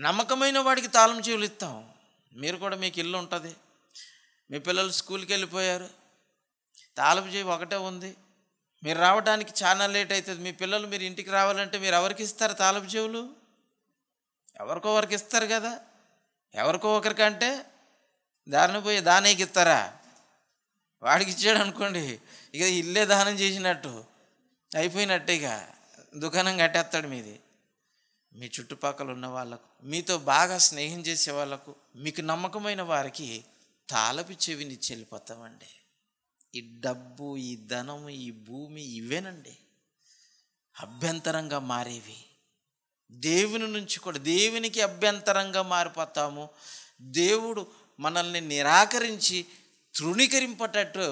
నమ్మకమైన వాడికి తాళం చెవులు ఇస్తాం మీరు కూడా మీకు ఇల్లు ఉంటుంది మీ పిల్లలు స్కూల్కి వెళ్ళిపోయారు తాళం చెవి ఒకటే ఉంది మీరు రావడానికి చాలా లేట్ అవుతుంది మీ పిల్లలు మీరు ఇంటికి రావాలంటే మీరు ఎవరికి ఇస్తారు తాళపు చెవులు ఎవరికో ఒకరికి ఇస్తారు కదా ఎవరికో ఒకరికంటే దారిని పోయి దానేకి ఇస్తారా వాడికి ఇచ్చాడు అనుకోండి ఇక ఇల్లే దానం చేసినట్టు అయిపోయినట్టు ఇక దుకాణం కట్టేస్తాడు మీది మీ చుట్టుపక్కల ఉన్న వాళ్ళకు మీతో బాగా స్నేహం చేసే వాళ్ళకు మీకు నమ్మకమైన వారికి తాళపు చెవిని చెల్లిపోతామండి ఈ డబ్బు ఈ ధనం ఈ భూమి ఇవేనండి అభ్యంతరంగా మారేవి దేవుని నుంచి కూడా దేవునికి అభ్యంతరంగా మారిపోతాము దేవుడు మనల్ని నిరాకరించి తృణీకరింపటట్టు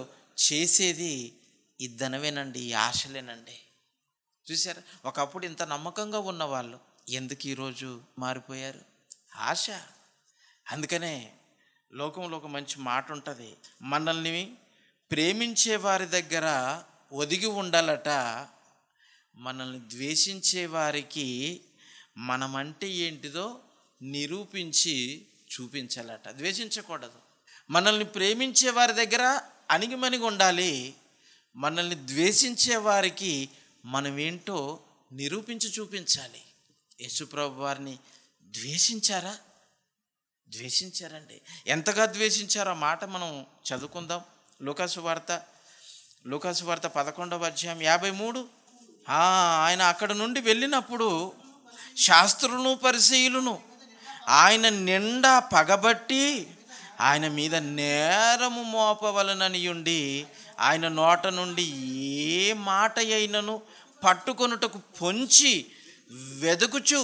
చేసేది ఈ ధనమేనండి ఈ ఆశలేనండి చూసారా ఒకప్పుడు ఇంత నమ్మకంగా ఉన్నవాళ్ళు ఎందుకు ఈరోజు మారిపోయారు ఆశ అందుకనే లోకంలో ఒక మంచి మాట ఉంటుంది మనల్ని ప్రేమించే వారి దగ్గర ఒదిగి ఉండాలట మనల్ని ద్వేషించే వారికి మనమంటే ఏంటిదో నిరూపించి చూపించాలట ద్వేషించకూడదు మనల్ని ప్రేమించే వారి దగ్గర అణిగిమణిగి ఉండాలి మనల్ని ద్వేషించే వారికి మనమేంటో నిరూపించి చూపించాలి యేసుప్రభు వారిని ద్వేషించారా ద్వేషించారండి ఎంతగా ద్వేషించారో మాట మనం చదువుకుందాం లూకాసు వార్త లూకాసు వార్త పదకొండవ అధ్యాయం యాభై మూడు ఆయన అక్కడ నుండి వెళ్ళినప్పుడు శాస్త్రులను పరిశీలును ఆయన నిండా పగబట్టి ఆయన మీద నేరము మోపవలనని ఉండి ఆయన నోట నుండి ఏ మాట అయినను పట్టుకొనుటకు పొంచి వెదుకుచు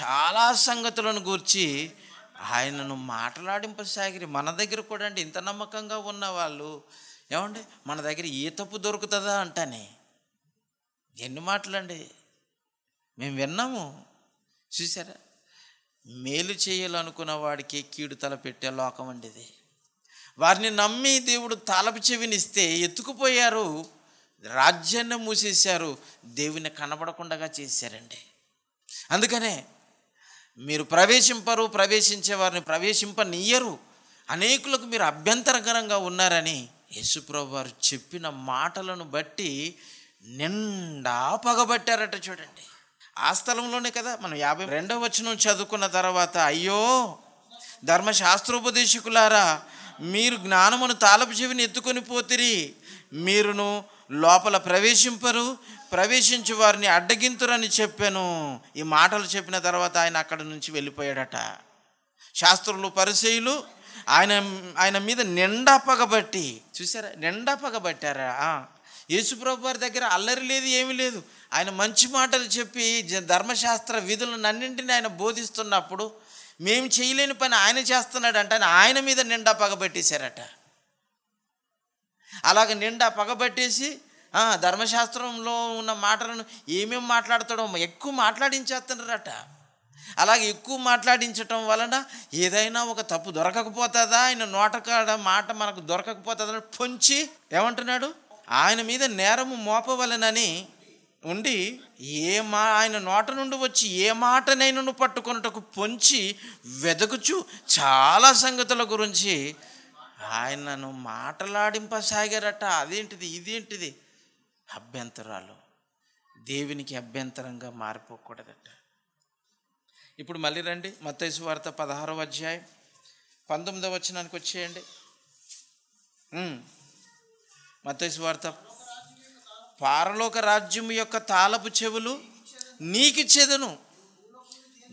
చాలా సంగతులను గూర్చి ఆయనను మాట్లాడింపసాగిరి మన దగ్గర కూడా అంటే ఇంత నమ్మకంగా ఉన్న వాళ్ళు ఏమండి మన దగ్గర ఏ తప్పు దొరుకుతుందా అంటానే ఎన్ని మాటలండి మేము విన్నాము చూసారా మేలు చేయాలనుకున్న వాడికి కీడు తల పెట్టే లోకం అండి ఇది వారిని నమ్మి దేవుడు తలపు చెవినిస్తే ఎత్తుకుపోయారు రాజ్యాన్ని మూసేశారు దేవుని కనబడకుండా చేశారండి అందుకనే మీరు ప్రవేశింపరు ప్రవేశించే వారిని ప్రవేశింపనీయరు అనేకులకు మీరు అభ్యంతరకరంగా ఉన్నారని యశుప్రభు వారు చెప్పిన మాటలను బట్టి నిండా పగబట్టారట చూడండి ఆ స్థలంలోనే కదా మనం యాభై రెండవ వచనం చదువుకున్న తర్వాత అయ్యో ధర్మశాస్త్రోపదేశకులారా మీరు జ్ఞానమును తాలపు చెవిని ఎత్తుకొని పోతిరి మీరును లోపల ప్రవేశింపరు ప్రవేశించి వారిని అడ్డగింతురని చెప్పాను ఈ మాటలు చెప్పిన తర్వాత ఆయన అక్కడి నుంచి వెళ్ళిపోయాడట శాస్త్రులు పరిశీలు ఆయన ఆయన మీద నిండా పగబట్టి చూసారా నిండా పగబట్టారా యేసుప్రభు వారి దగ్గర అల్లరి లేదు ఏమీ లేదు ఆయన మంచి మాటలు చెప్పి ధర్మశాస్త్ర విధులను అన్నింటినీ ఆయన బోధిస్తున్నప్పుడు మేము చేయలేని పని ఆయన చేస్తున్నాడంటే ఆయన మీద నిండా పగబెట్టేశారట అలాగ నిండా పగబట్టేసి ధర్మశాస్త్రంలో ఉన్న మాటలను ఏమేమి మాట్లాడతాడో ఎక్కువ మాట్లాడించేస్తున్నారట అలాగే ఎక్కువ మాట్లాడించటం వలన ఏదైనా ఒక తప్పు దొరకకపోతుందా ఆయన నోటకాడ మాట మనకు దొరకకపోతుందని పొంచి ఏమంటున్నాడు ఆయన మీద నేరము మోపవలనని ఉండి ఏ మా ఆయన నోట నుండి వచ్చి ఏ మాటనైనా పట్టుకున్నటకు పొంచి వెదకుచు చాలా సంగతుల గురించి ఆయనను మాటలాడింపసాగారట అదేంటిది ఇదేంటిది అభ్యంతరాలు దేవునికి అభ్యంతరంగా మారిపోకూడదట ఇప్పుడు మళ్ళీ రండి మత్తైసు వార్త పదహారవ అధ్యాయం పంతొమ్మిదవ వచ్చినానికి వచ్చేయండి మత్తైసు వార్త పారలోక రాజ్యం యొక్క తాళపు చెవులు చెదను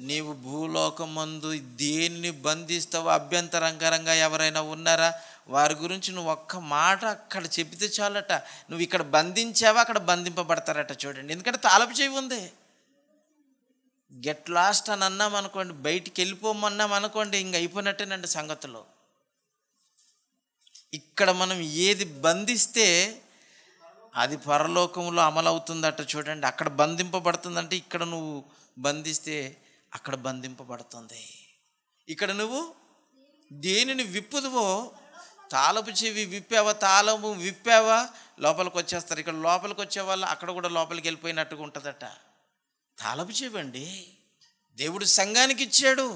నీవు భూలోకమందు దేన్ని బంధిస్తావో అభ్యంతరంకరంగా ఎవరైనా ఉన్నారా వారి గురించి నువ్వు ఒక్క మాట అక్కడ చెబితే చాలట నువ్వు ఇక్కడ బంధించావా అక్కడ బంధింపబడతారట చూడండి ఎందుకంటే తాలపు చేయి ఉంది గెట్ లాస్ట్ అని అన్నాం అనుకోండి బయటికి వెళ్ళిపోమన్నాం అనుకోండి ఇంక అయిపోయినట్టేనండి సంగతిలో ఇక్కడ మనం ఏది బంధిస్తే అది పరలోకంలో అమలవుతుందట చూడండి అక్కడ బంధింపబడుతుందంటే ఇక్కడ నువ్వు బంధిస్తే అక్కడ బంధింపబడుతుంది ఇక్కడ నువ్వు దేనిని విప్పుదువో తాలపు చెవి విప్పావా తాళము విప్పావా లోపలికి వచ్చేస్తారు ఇక్కడ లోపలికి వచ్చే వాళ్ళు అక్కడ కూడా లోపలికి వెళ్ళిపోయినట్టుగా ఉంటుందట తాలపు చెవి అండి దేవుడు సంఘానికి ఇచ్చాడు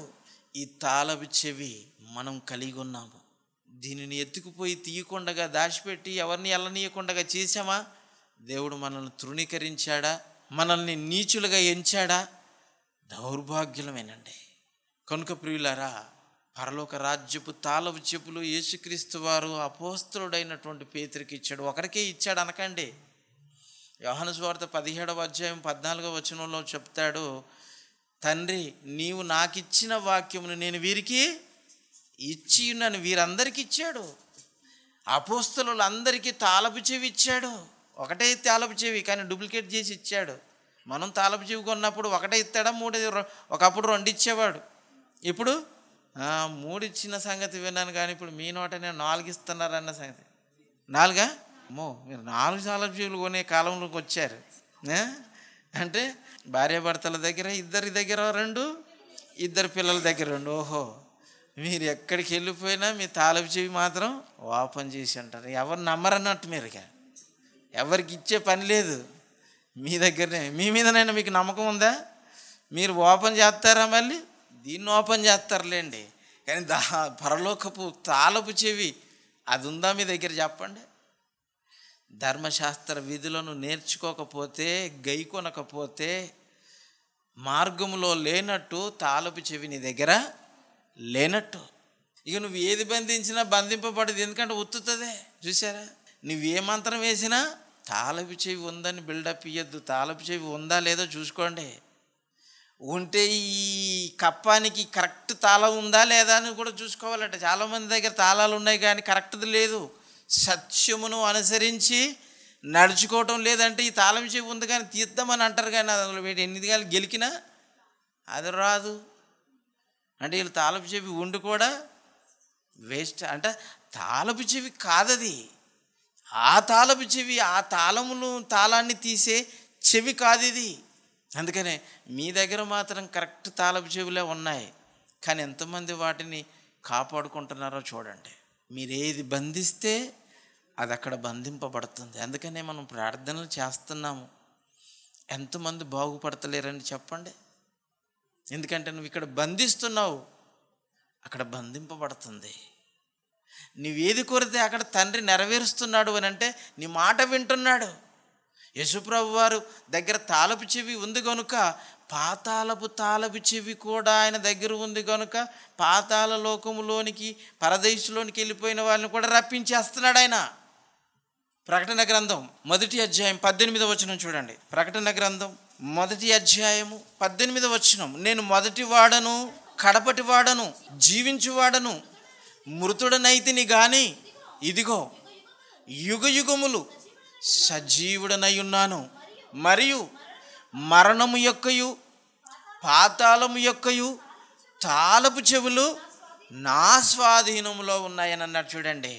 ఈ తాళపు చెవి మనం కలిగి ఉన్నాము దీనిని ఎత్తుకుపోయి తీయకుండగా దాచిపెట్టి ఎవరిని ఎల్లనీయకుండగా చేసామా దేవుడు మనల్ని తృణీకరించాడా మనల్ని నీచులుగా ఎంచాడా దౌర్భాగ్యులమేనండి కనుక ప్రియులారా పరలోక రాజ్యపు తాళపు చెప్పులు యేసుక్రీస్తు వారు అపోస్తుడైనటువంటి పేతురికి ఇచ్చాడు ఒకరికే ఇచ్చాడు అనకండి యోహన స్వార్త పదిహేడవ అధ్యాయం పద్నాలుగవ వచనంలో చెప్తాడు తండ్రి నీవు నాకిచ్చిన వాక్యమును నేను వీరికి ఇచ్చి నన్ను వీరందరికి ఇచ్చాడు అపోస్తులందరికీ తాళపు చెవి ఇచ్చాడు ఒకటే తాళపు చెవి కానీ డూప్లికేట్ చేసి ఇచ్చాడు మనం తాలపు జీవి కొన్నప్పుడు ఒకటే ఇస్తాడా మూడు ఒకప్పుడు రెండు ఇచ్చేవాడు ఇప్పుడు మూడు ఇచ్చిన సంగతి విన్నాను కానీ ఇప్పుడు మీ నోటనే నాలుగు ఇస్తున్నారన్న సంగతి నాలుగా అమ్మో మీరు నాలుగు తాలపు జీవులు కొనే కాలంలోకి వచ్చారు అంటే భార్యాభర్తల దగ్గర ఇద్దరి దగ్గర రెండు ఇద్దరు పిల్లల దగ్గర రెండు ఓహో మీరు ఎక్కడికి వెళ్ళిపోయినా మీ తాలపు చెవి మాత్రం ఓపెన్ చేసి ఉంటారు ఎవరు నమ్మరన్నట్టు మీరుగా ఎవరికి ఇచ్చే పని లేదు మీ దగ్గరనే మీ మీదనైనా మీకు నమ్మకం ఉందా మీరు ఓపెన్ చేస్తారా మళ్ళీ దీన్ని ఓపెన్ చేస్తారులేండి కానీ దా పరలోకపు తాలపు చెవి అది ఉందా మీ దగ్గర చెప్పండి ధర్మశాస్త్ర విధులను నేర్చుకోకపోతే గై కొనకపోతే మార్గంలో లేనట్టు తాలపు చెవి నీ దగ్గర లేనట్టు ఇక నువ్వు ఏది బంధించినా బంధింపబడదు ఎందుకంటే ఉత్తుతుంది చూసారా నువ్వు ఏ మంత్రం వేసినా తాలపు చెవి ఉందని బిల్డప్ ఇవ్వద్దు తాలపు చెవి ఉందా లేదో చూసుకోండి ఉంటే ఈ కప్పానికి కరెక్ట్ తాళం ఉందా లేదా అని కూడా చూసుకోవాలంట చాలామంది దగ్గర తాళాలు ఉన్నాయి కానీ కరెక్ట్ది లేదు సత్యమును అనుసరించి నడుచుకోవటం లేదంటే ఈ తాళం చెవి ఉంది కానీ తీద్దామని అంటారు కానీ అందులో వీటి ఎన్ని గాలు గెలికినా అది రాదు అంటే వీళ్ళు తాలపు చెవి ఉండి కూడా వేస్ట్ అంటే తాలపు చెవి కాదది ఆ తాళపు చెవి ఆ తాళములు తాళాన్ని తీసే చెవి కాదు ఇది అందుకనే మీ దగ్గర మాత్రం కరెక్ట్ తాళపు చెవిలే ఉన్నాయి కానీ ఎంతమంది వాటిని కాపాడుకుంటున్నారో చూడండి మీరేది బంధిస్తే అది అక్కడ బంధింపబడుతుంది అందుకనే మనం ప్రార్థనలు చేస్తున్నాము ఎంతమంది బాగుపడతలేరని చెప్పండి ఎందుకంటే నువ్వు ఇక్కడ బంధిస్తున్నావు అక్కడ బంధింపబడుతుంది నీవేది కోరితే అక్కడ తండ్రి నెరవేరుస్తున్నాడు అని అంటే నీ మాట వింటున్నాడు యశుప్రభు వారు దగ్గర తాలపు చెవి ఉంది కనుక పాతాలపు తాలపు చెవి కూడా ఆయన దగ్గర ఉంది కనుక పాతాల లోకములోనికి పరదేశంలోనికి వెళ్ళిపోయిన వాళ్ళని కూడా రప్పించేస్తున్నాడు ఆయన ప్రకటన గ్రంథం మొదటి అధ్యాయం పద్దెనిమిది వచనం చూడండి ప్రకటన గ్రంథం మొదటి అధ్యాయము పద్దెనిమిది వచనం నేను మొదటి వాడను కడపటి వాడను జీవించువాడను మృతుడనైతిని గాని ఇదిగో యుగ యుగములు సజీవుడనై ఉన్నాను మరియు మరణము యొక్కయు పాతాళము యొక్కయు తాలపు చెవులు నా స్వాధీనంలో ఉన్నాయని అన్నాడు చూడండి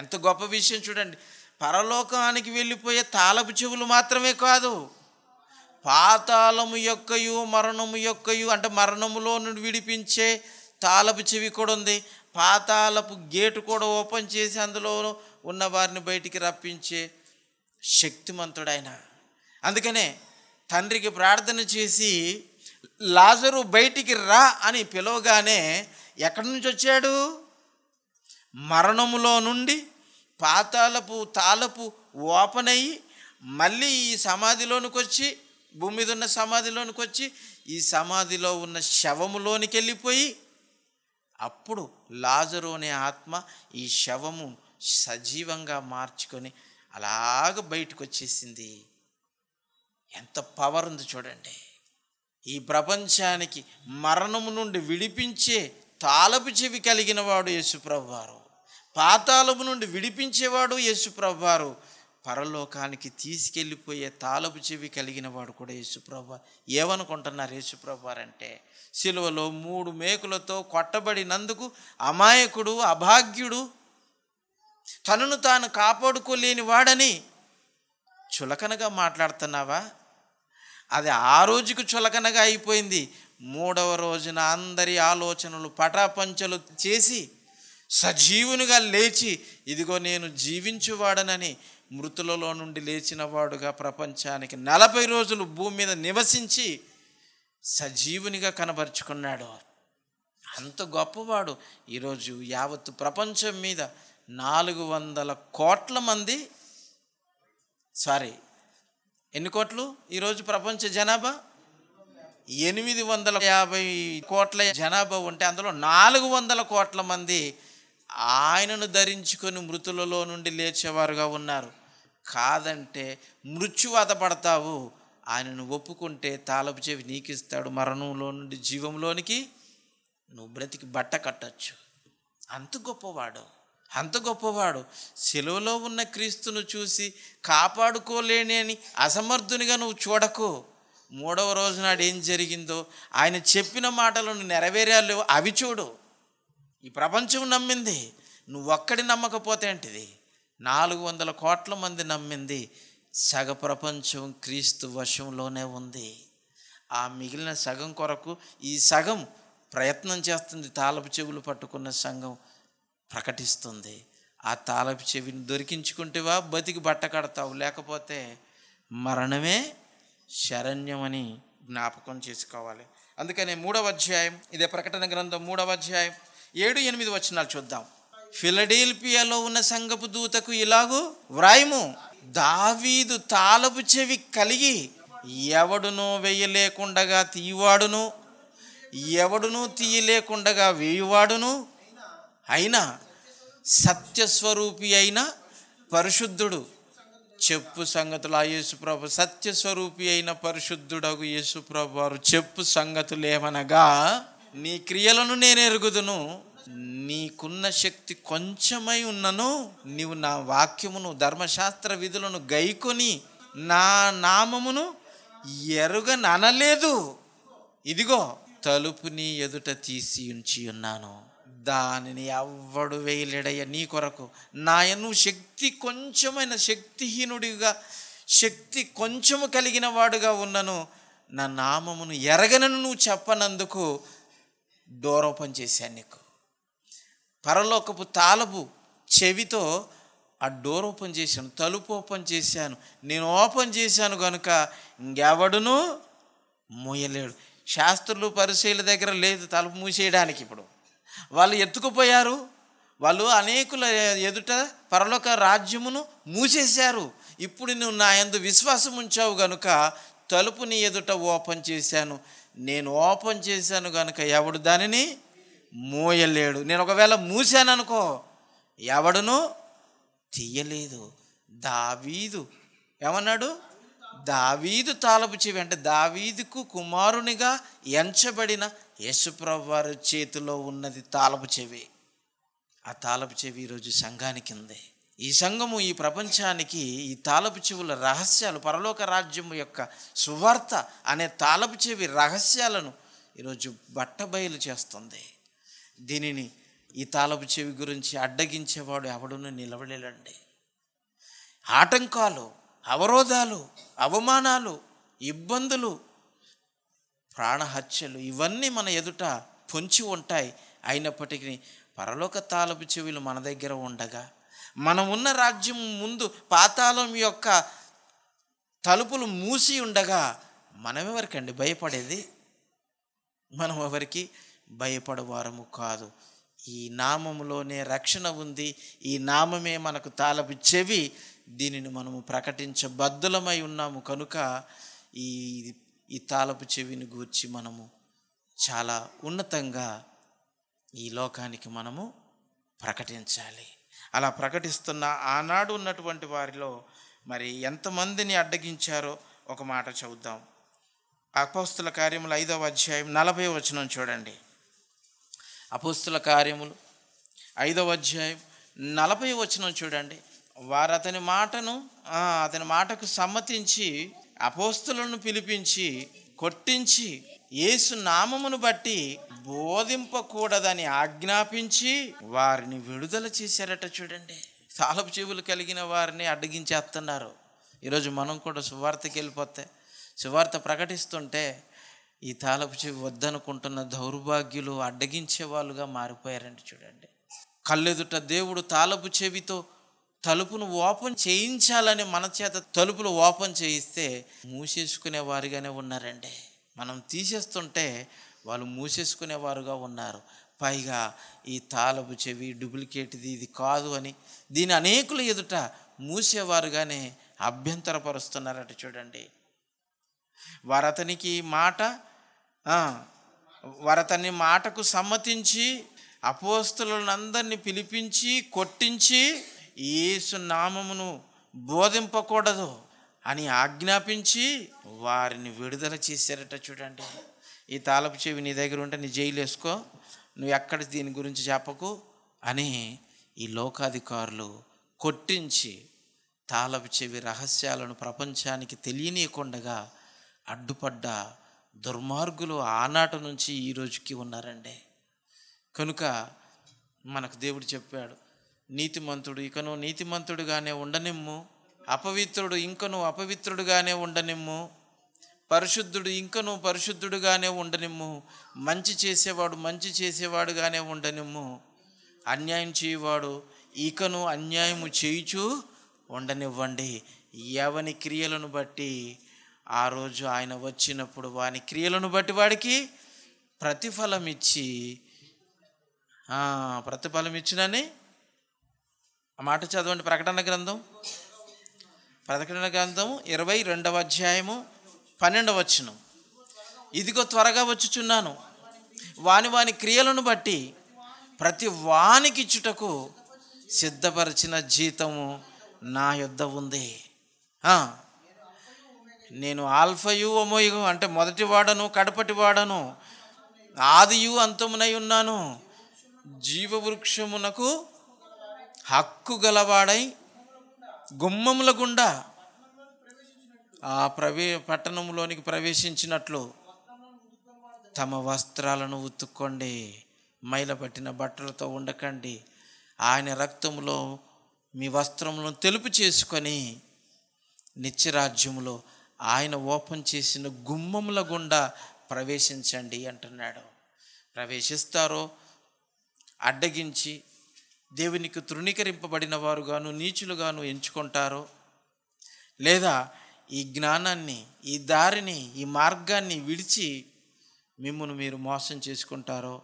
ఎంత గొప్ప విషయం చూడండి పరలోకానికి వెళ్ళిపోయే తాలపు చెవులు మాత్రమే కాదు పాతాళము యొక్కయు మరణము యొక్కయు అంటే మరణములో నుండి విడిపించే తాలపు చెవి కూడా ఉంది పాతాలపు గేటు కూడా ఓపెన్ చేసి అందులో ఉన్న వారిని బయటికి రప్పించే శక్తిమంతుడైన అందుకనే తండ్రికి ప్రార్థన చేసి లాజరు బయటికి రా అని పిలవగానే ఎక్కడి నుంచి వచ్చాడు మరణములో నుండి పాతాలపు తాలపు ఓపెన్ అయ్యి మళ్ళీ ఈ సమాధిలోనికి వచ్చి భూమి మీద ఉన్న సమాధిలోనికి వచ్చి ఈ సమాధిలో ఉన్న శవములోనికి వెళ్ళిపోయి అప్పుడు లాజరు అనే ఆత్మ ఈ శవము సజీవంగా మార్చుకొని అలాగ బయటకు వచ్చేసింది ఎంత పవర్ ఉంది చూడండి ఈ ప్రపంచానికి మరణము నుండి విడిపించే తాలపు చెవి కలిగిన వాడు యేసుప్రభువారు పాతాలపు నుండి విడిపించేవాడు యేసుప్రభువారు పరలోకానికి తీసుకెళ్ళిపోయే తాలపు చెవి కలిగిన వాడు కూడా యేసుప్రభు ఏమనుకుంటున్నారు యేసుప్రభు అంటే శిలువలో మూడు మేకులతో కొట్టబడినందుకు అమాయకుడు అభాగ్యుడు తనను తాను కాపాడుకోలేని వాడని చులకనగా మాట్లాడుతున్నావా అది ఆ రోజుకు చులకనగా అయిపోయింది మూడవ రోజున అందరి ఆలోచనలు పటాపంచలు చేసి సజీవునిగా లేచి ఇదిగో నేను జీవించువాడనని మృతులలో నుండి లేచినవాడుగా ప్రపంచానికి నలభై రోజులు భూమి మీద నివసించి సజీవునిగా కనపరుచుకున్నాడు అంత గొప్పవాడు ఈరోజు యావత్ ప్రపంచం మీద నాలుగు వందల కోట్ల మంది సారీ ఎన్ని కోట్లు ఈరోజు ప్రపంచ జనాభా ఎనిమిది వందల యాభై కోట్ల జనాభా ఉంటే అందులో నాలుగు వందల కోట్ల మంది ఆయనను ధరించుకొని మృతులలో నుండి లేచేవారుగా ఉన్నారు కాదంటే మృత్యువాత పడతావు ఆయనను ఒప్పుకుంటే తాలపు చెవి నీకిస్తాడు మరణంలో నుండి జీవంలోనికి నువ్వు బ్రతికి బట్ట కట్టచ్చు అంత గొప్పవాడు అంత గొప్పవాడు సెలవులో ఉన్న క్రీస్తును చూసి కాపాడుకోలేని అని అసమర్థునిగా నువ్వు చూడకు మూడవ రోజు నాడు ఏం జరిగిందో ఆయన చెప్పిన మాటలను నెరవేరాలో అవి చూడు ఈ ప్రపంచం నమ్మింది నువ్వు ఒక్కడి నమ్మకపోతే ఏంటిది నాలుగు వందల కోట్ల మంది నమ్మింది సగ ప్రపంచం క్రీస్తు వశంలోనే ఉంది ఆ మిగిలిన సగం కొరకు ఈ సగం ప్రయత్నం చేస్తుంది తాలపు చెవులు పట్టుకున్న సంఘం ప్రకటిస్తుంది ఆ తాలపు చెవిని దొరికించుకుంటేవా బతికి బట్ట కడతావు లేకపోతే మరణమే శరణ్యమని జ్ఞాపకం చేసుకోవాలి అందుకనే మూడవ అధ్యాయం ఇదే ప్రకటన గ్రంథం మూడవ అధ్యాయం ఏడు ఎనిమిది వచ్చినాలు చూద్దాం ఫిలడెల్పియాలో ఉన్న సంగపు దూతకు ఇలాగూ వ్రాయము దావీదు తాలపు చెవి కలిగి ఎవడునూ వేయలేకుండగా తీయవాడును ఎవడునూ తీయలేకుండగా వేయువాడును అయినా సత్యస్వరూపి అయిన పరిశుద్ధుడు చెప్పు సంగతులు ఆ యేసుప్రభు సత్యస్వరూపి అయిన పరిశుద్ధుడగు యేసుప్రభు వారు చెప్పు సంగతులు ఏమనగా నీ క్రియలను నేను ఎరుగుదును నీకున్న శక్తి కొంచెమై ఉన్నను నీవు నా వాక్యమును ధర్మశాస్త్ర విధులను గైకొని నా నామమును ఎరుగననలేదు ఇదిగో తలుపుని ఎదుట తీసి ఉంచి ఉన్నాను దానిని ఎవ్వడు వేయలేడయ్య నీ కొరకు నాయను శక్తి కొంచెమైన శక్తిహీనుడిగా శక్తి కొంచెము కలిగిన వాడుగా ఉన్నను నా నామమును ఎరగనను నువ్వు చెప్పనందుకు డోరోపన్ చేశాను నీకు పరలోకపు తాలపు చెవితో ఆ డోర్ ఓపెన్ చేశాను తలుపు ఓపెన్ చేశాను నేను ఓపెన్ చేశాను కనుక ఇంకెవడును మూయలేడు శాస్త్రులు పరిశీల దగ్గర లేదు తలుపు మూసేయడానికి ఇప్పుడు వాళ్ళు ఎత్తుకుపోయారు వాళ్ళు అనేకుల ఎదుట పరలోక రాజ్యమును మూసేశారు ఇప్పుడు నువ్వు నా ఎందు విశ్వాసం ఉంచావు గనుక తలుపుని ఎదుట ఓపెన్ చేశాను నేను ఓపెన్ చేశాను గనుక ఎవడు దానిని మోయలేడు నేను ఒకవేళ మూసాననుకో ఎవడును తీయలేదు దావీదు ఏమన్నాడు దావీదు తాలపు చెవి అంటే దావీదుకు కుమారునిగా ఎంచబడిన యేసుప్రభు చేతిలో ఉన్నది తాలపు చెవి ఆ తాలపు చెవి ఈరోజు సంఘానికి ఉంది ఈ సంఘము ఈ ప్రపంచానికి ఈ తాలపు చెవుల రహస్యాలు పరలోక రాజ్యము యొక్క సువార్త అనే తాలపు చెవి రహస్యాలను ఈరోజు బట్టబయలు చేస్తుంది దీనిని ఈ తాలపు చెవి గురించి అడ్డగించేవాడు ఎవడునూ నిలవలేలండి ఆటంకాలు అవరోధాలు అవమానాలు ఇబ్బందులు ప్రాణహత్యలు ఇవన్నీ మన ఎదుట పొంచి ఉంటాయి అయినప్పటికీ పరలోక తాలపు చెవులు మన దగ్గర ఉండగా మనం ఉన్న రాజ్యం ముందు పాతాళం యొక్క తలుపులు మూసి ఉండగా మనం ఎవరికండి భయపడేది మనం ఎవరికి భయపడవారము కాదు ఈ నామములోనే రక్షణ ఉంది ఈ నామమే మనకు తాలపు చెవి దీనిని మనము బద్దులమై ఉన్నాము కనుక ఈ ఈ తాలపు చెవిని గూర్చి మనము చాలా ఉన్నతంగా ఈ లోకానికి మనము ప్రకటించాలి అలా ప్రకటిస్తున్న ఆనాడు ఉన్నటువంటి వారిలో మరి ఎంతమందిని అడ్డగించారో ఒక మాట చూద్దాం అపోస్తుల కార్యములు ఐదవ అధ్యాయం నలభై వచనం చూడండి అపుస్తుల కార్యములు ఐదవ అధ్యాయం నలభై వచనం చూడండి వారు అతని మాటను అతని మాటకు సమ్మతించి అపోస్తులను పిలిపించి కొట్టించి యేసు నామమును బట్టి బోధింపకూడదని ఆజ్ఞాపించి వారిని విడుదల చేశారట చూడండి తాలపు చెవులు కలిగిన వారిని అడ్డగించేస్తున్నారు ఈరోజు మనం కూడా సువార్తకి వెళ్ళిపోతే సువార్త ప్రకటిస్తుంటే ఈ తాలపు చెవి వద్దనుకుంటున్న దౌర్భాగ్యులు అడ్డగించే వాళ్ళుగా మారిపోయారండి చూడండి కళ్ళెదుట దేవుడు తాలపు చెవితో తలుపును ఓపెన్ చేయించాలని మన చేత తలుపులు ఓపెన్ చేయిస్తే మూసేసుకునే వారిగానే ఉన్నారండి మనం తీసేస్తుంటే వాళ్ళు మూసేసుకునే వారుగా ఉన్నారు పైగా ఈ తాలపు చెవి డూప్లికేట్ది ఇది కాదు అని దీని అనేకులు ఎదుట మూసేవారుగానే అభ్యంతరపరుస్తున్నారట చూడండి వారు అతనికి మాట వారతని మాటకు సమ్మతించి అపోస్తులందరినీ పిలిపించి కొట్టించి ఏసు నామమును బోధింపకూడదు అని ఆజ్ఞాపించి వారిని విడుదల చేశారట చూడండి ఈ తాలపు చెవి నీ దగ్గర ఉంటే నీ జైలు వేసుకో నువ్వు ఎక్కడ దీని గురించి చెప్పకు అని ఈ లోకాధికారులు కొట్టించి తాలపు చెవి రహస్యాలను ప్రపంచానికి తెలియనీయకుండగా అడ్డుపడ్డ దుర్మార్గులు ఆనాటి నుంచి ఈ రోజుకి ఉన్నారండి కనుక మనకు దేవుడు చెప్పాడు నీతిమంతుడు ఇకను నీతిమంతుడుగానే ఉండనిమ్ము అపవిత్రుడు ఇంకను అపవిత్రుడుగానే ఉండనిమ్ము పరిశుద్ధుడు ఇంకను పరిశుద్ధుడుగానే ఉండనిమ్ము మంచి చేసేవాడు మంచి చేసేవాడుగానే ఉండనిమ్ము అన్యాయం చేయవాడు ఇకను అన్యాయము చేయుచు ఉండనివ్వండి ఎవని క్రియలను బట్టి ఆ రోజు ఆయన వచ్చినప్పుడు వాని క్రియలను బట్టి వాడికి ప్రతిఫలం ఇచ్చి ప్రతిఫలం ఇచ్చినని ఆ మాట చదవండి ప్రకటన గ్రంథం ప్రకటన గ్రంథం ఇరవై రెండవ అధ్యాయము పన్నెండవ వచ్చినం ఇదిగో త్వరగా వచ్చుచున్నాను వాని వాని క్రియలను బట్టి ప్రతి వానికి ఇచ్చుటకు సిద్ధపరిచిన జీతము నా యుద్ధ ఉంది నేను ఆల్ఫయు ఒమోయు అంటే మొదటి వాడను కడపటి వాడను ఆదియు అంతమునై ఉన్నాను జీవవృక్షమునకు హక్కు గలవాడై గుమ్మముల గుండా ఆ ప్రవే పట్టణంలోనికి ప్రవేశించినట్లు తమ వస్త్రాలను ఉతుక్కోండి మైలపట్టిన బట్టలతో ఉండకండి ఆయన రక్తంలో మీ వస్త్రములను తెలుపు చేసుకొని నిత్యరాజ్యములో ఆయన ఓపెన్ చేసిన గుమ్మముల గుండా ప్రవేశించండి అంటున్నాడు ప్రవేశిస్తారో అడ్డగించి దేవునికి తృణీకరింపబడిన వారుగాను నీచులుగాను ఎంచుకుంటారో లేదా ఈ జ్ఞానాన్ని ఈ దారిని ఈ మార్గాన్ని విడిచి మిమ్మల్ని మీరు మోసం చేసుకుంటారో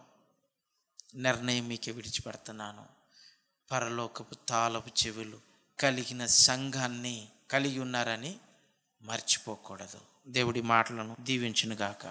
నిర్ణయం మీకే విడిచిపెడుతున్నాను పరలోకపు తాళపు చెవులు కలిగిన సంఘాన్ని కలిగి ఉన్నారని మర్చిపోకూడదు దేవుడి మాటలను దీవించునుగాక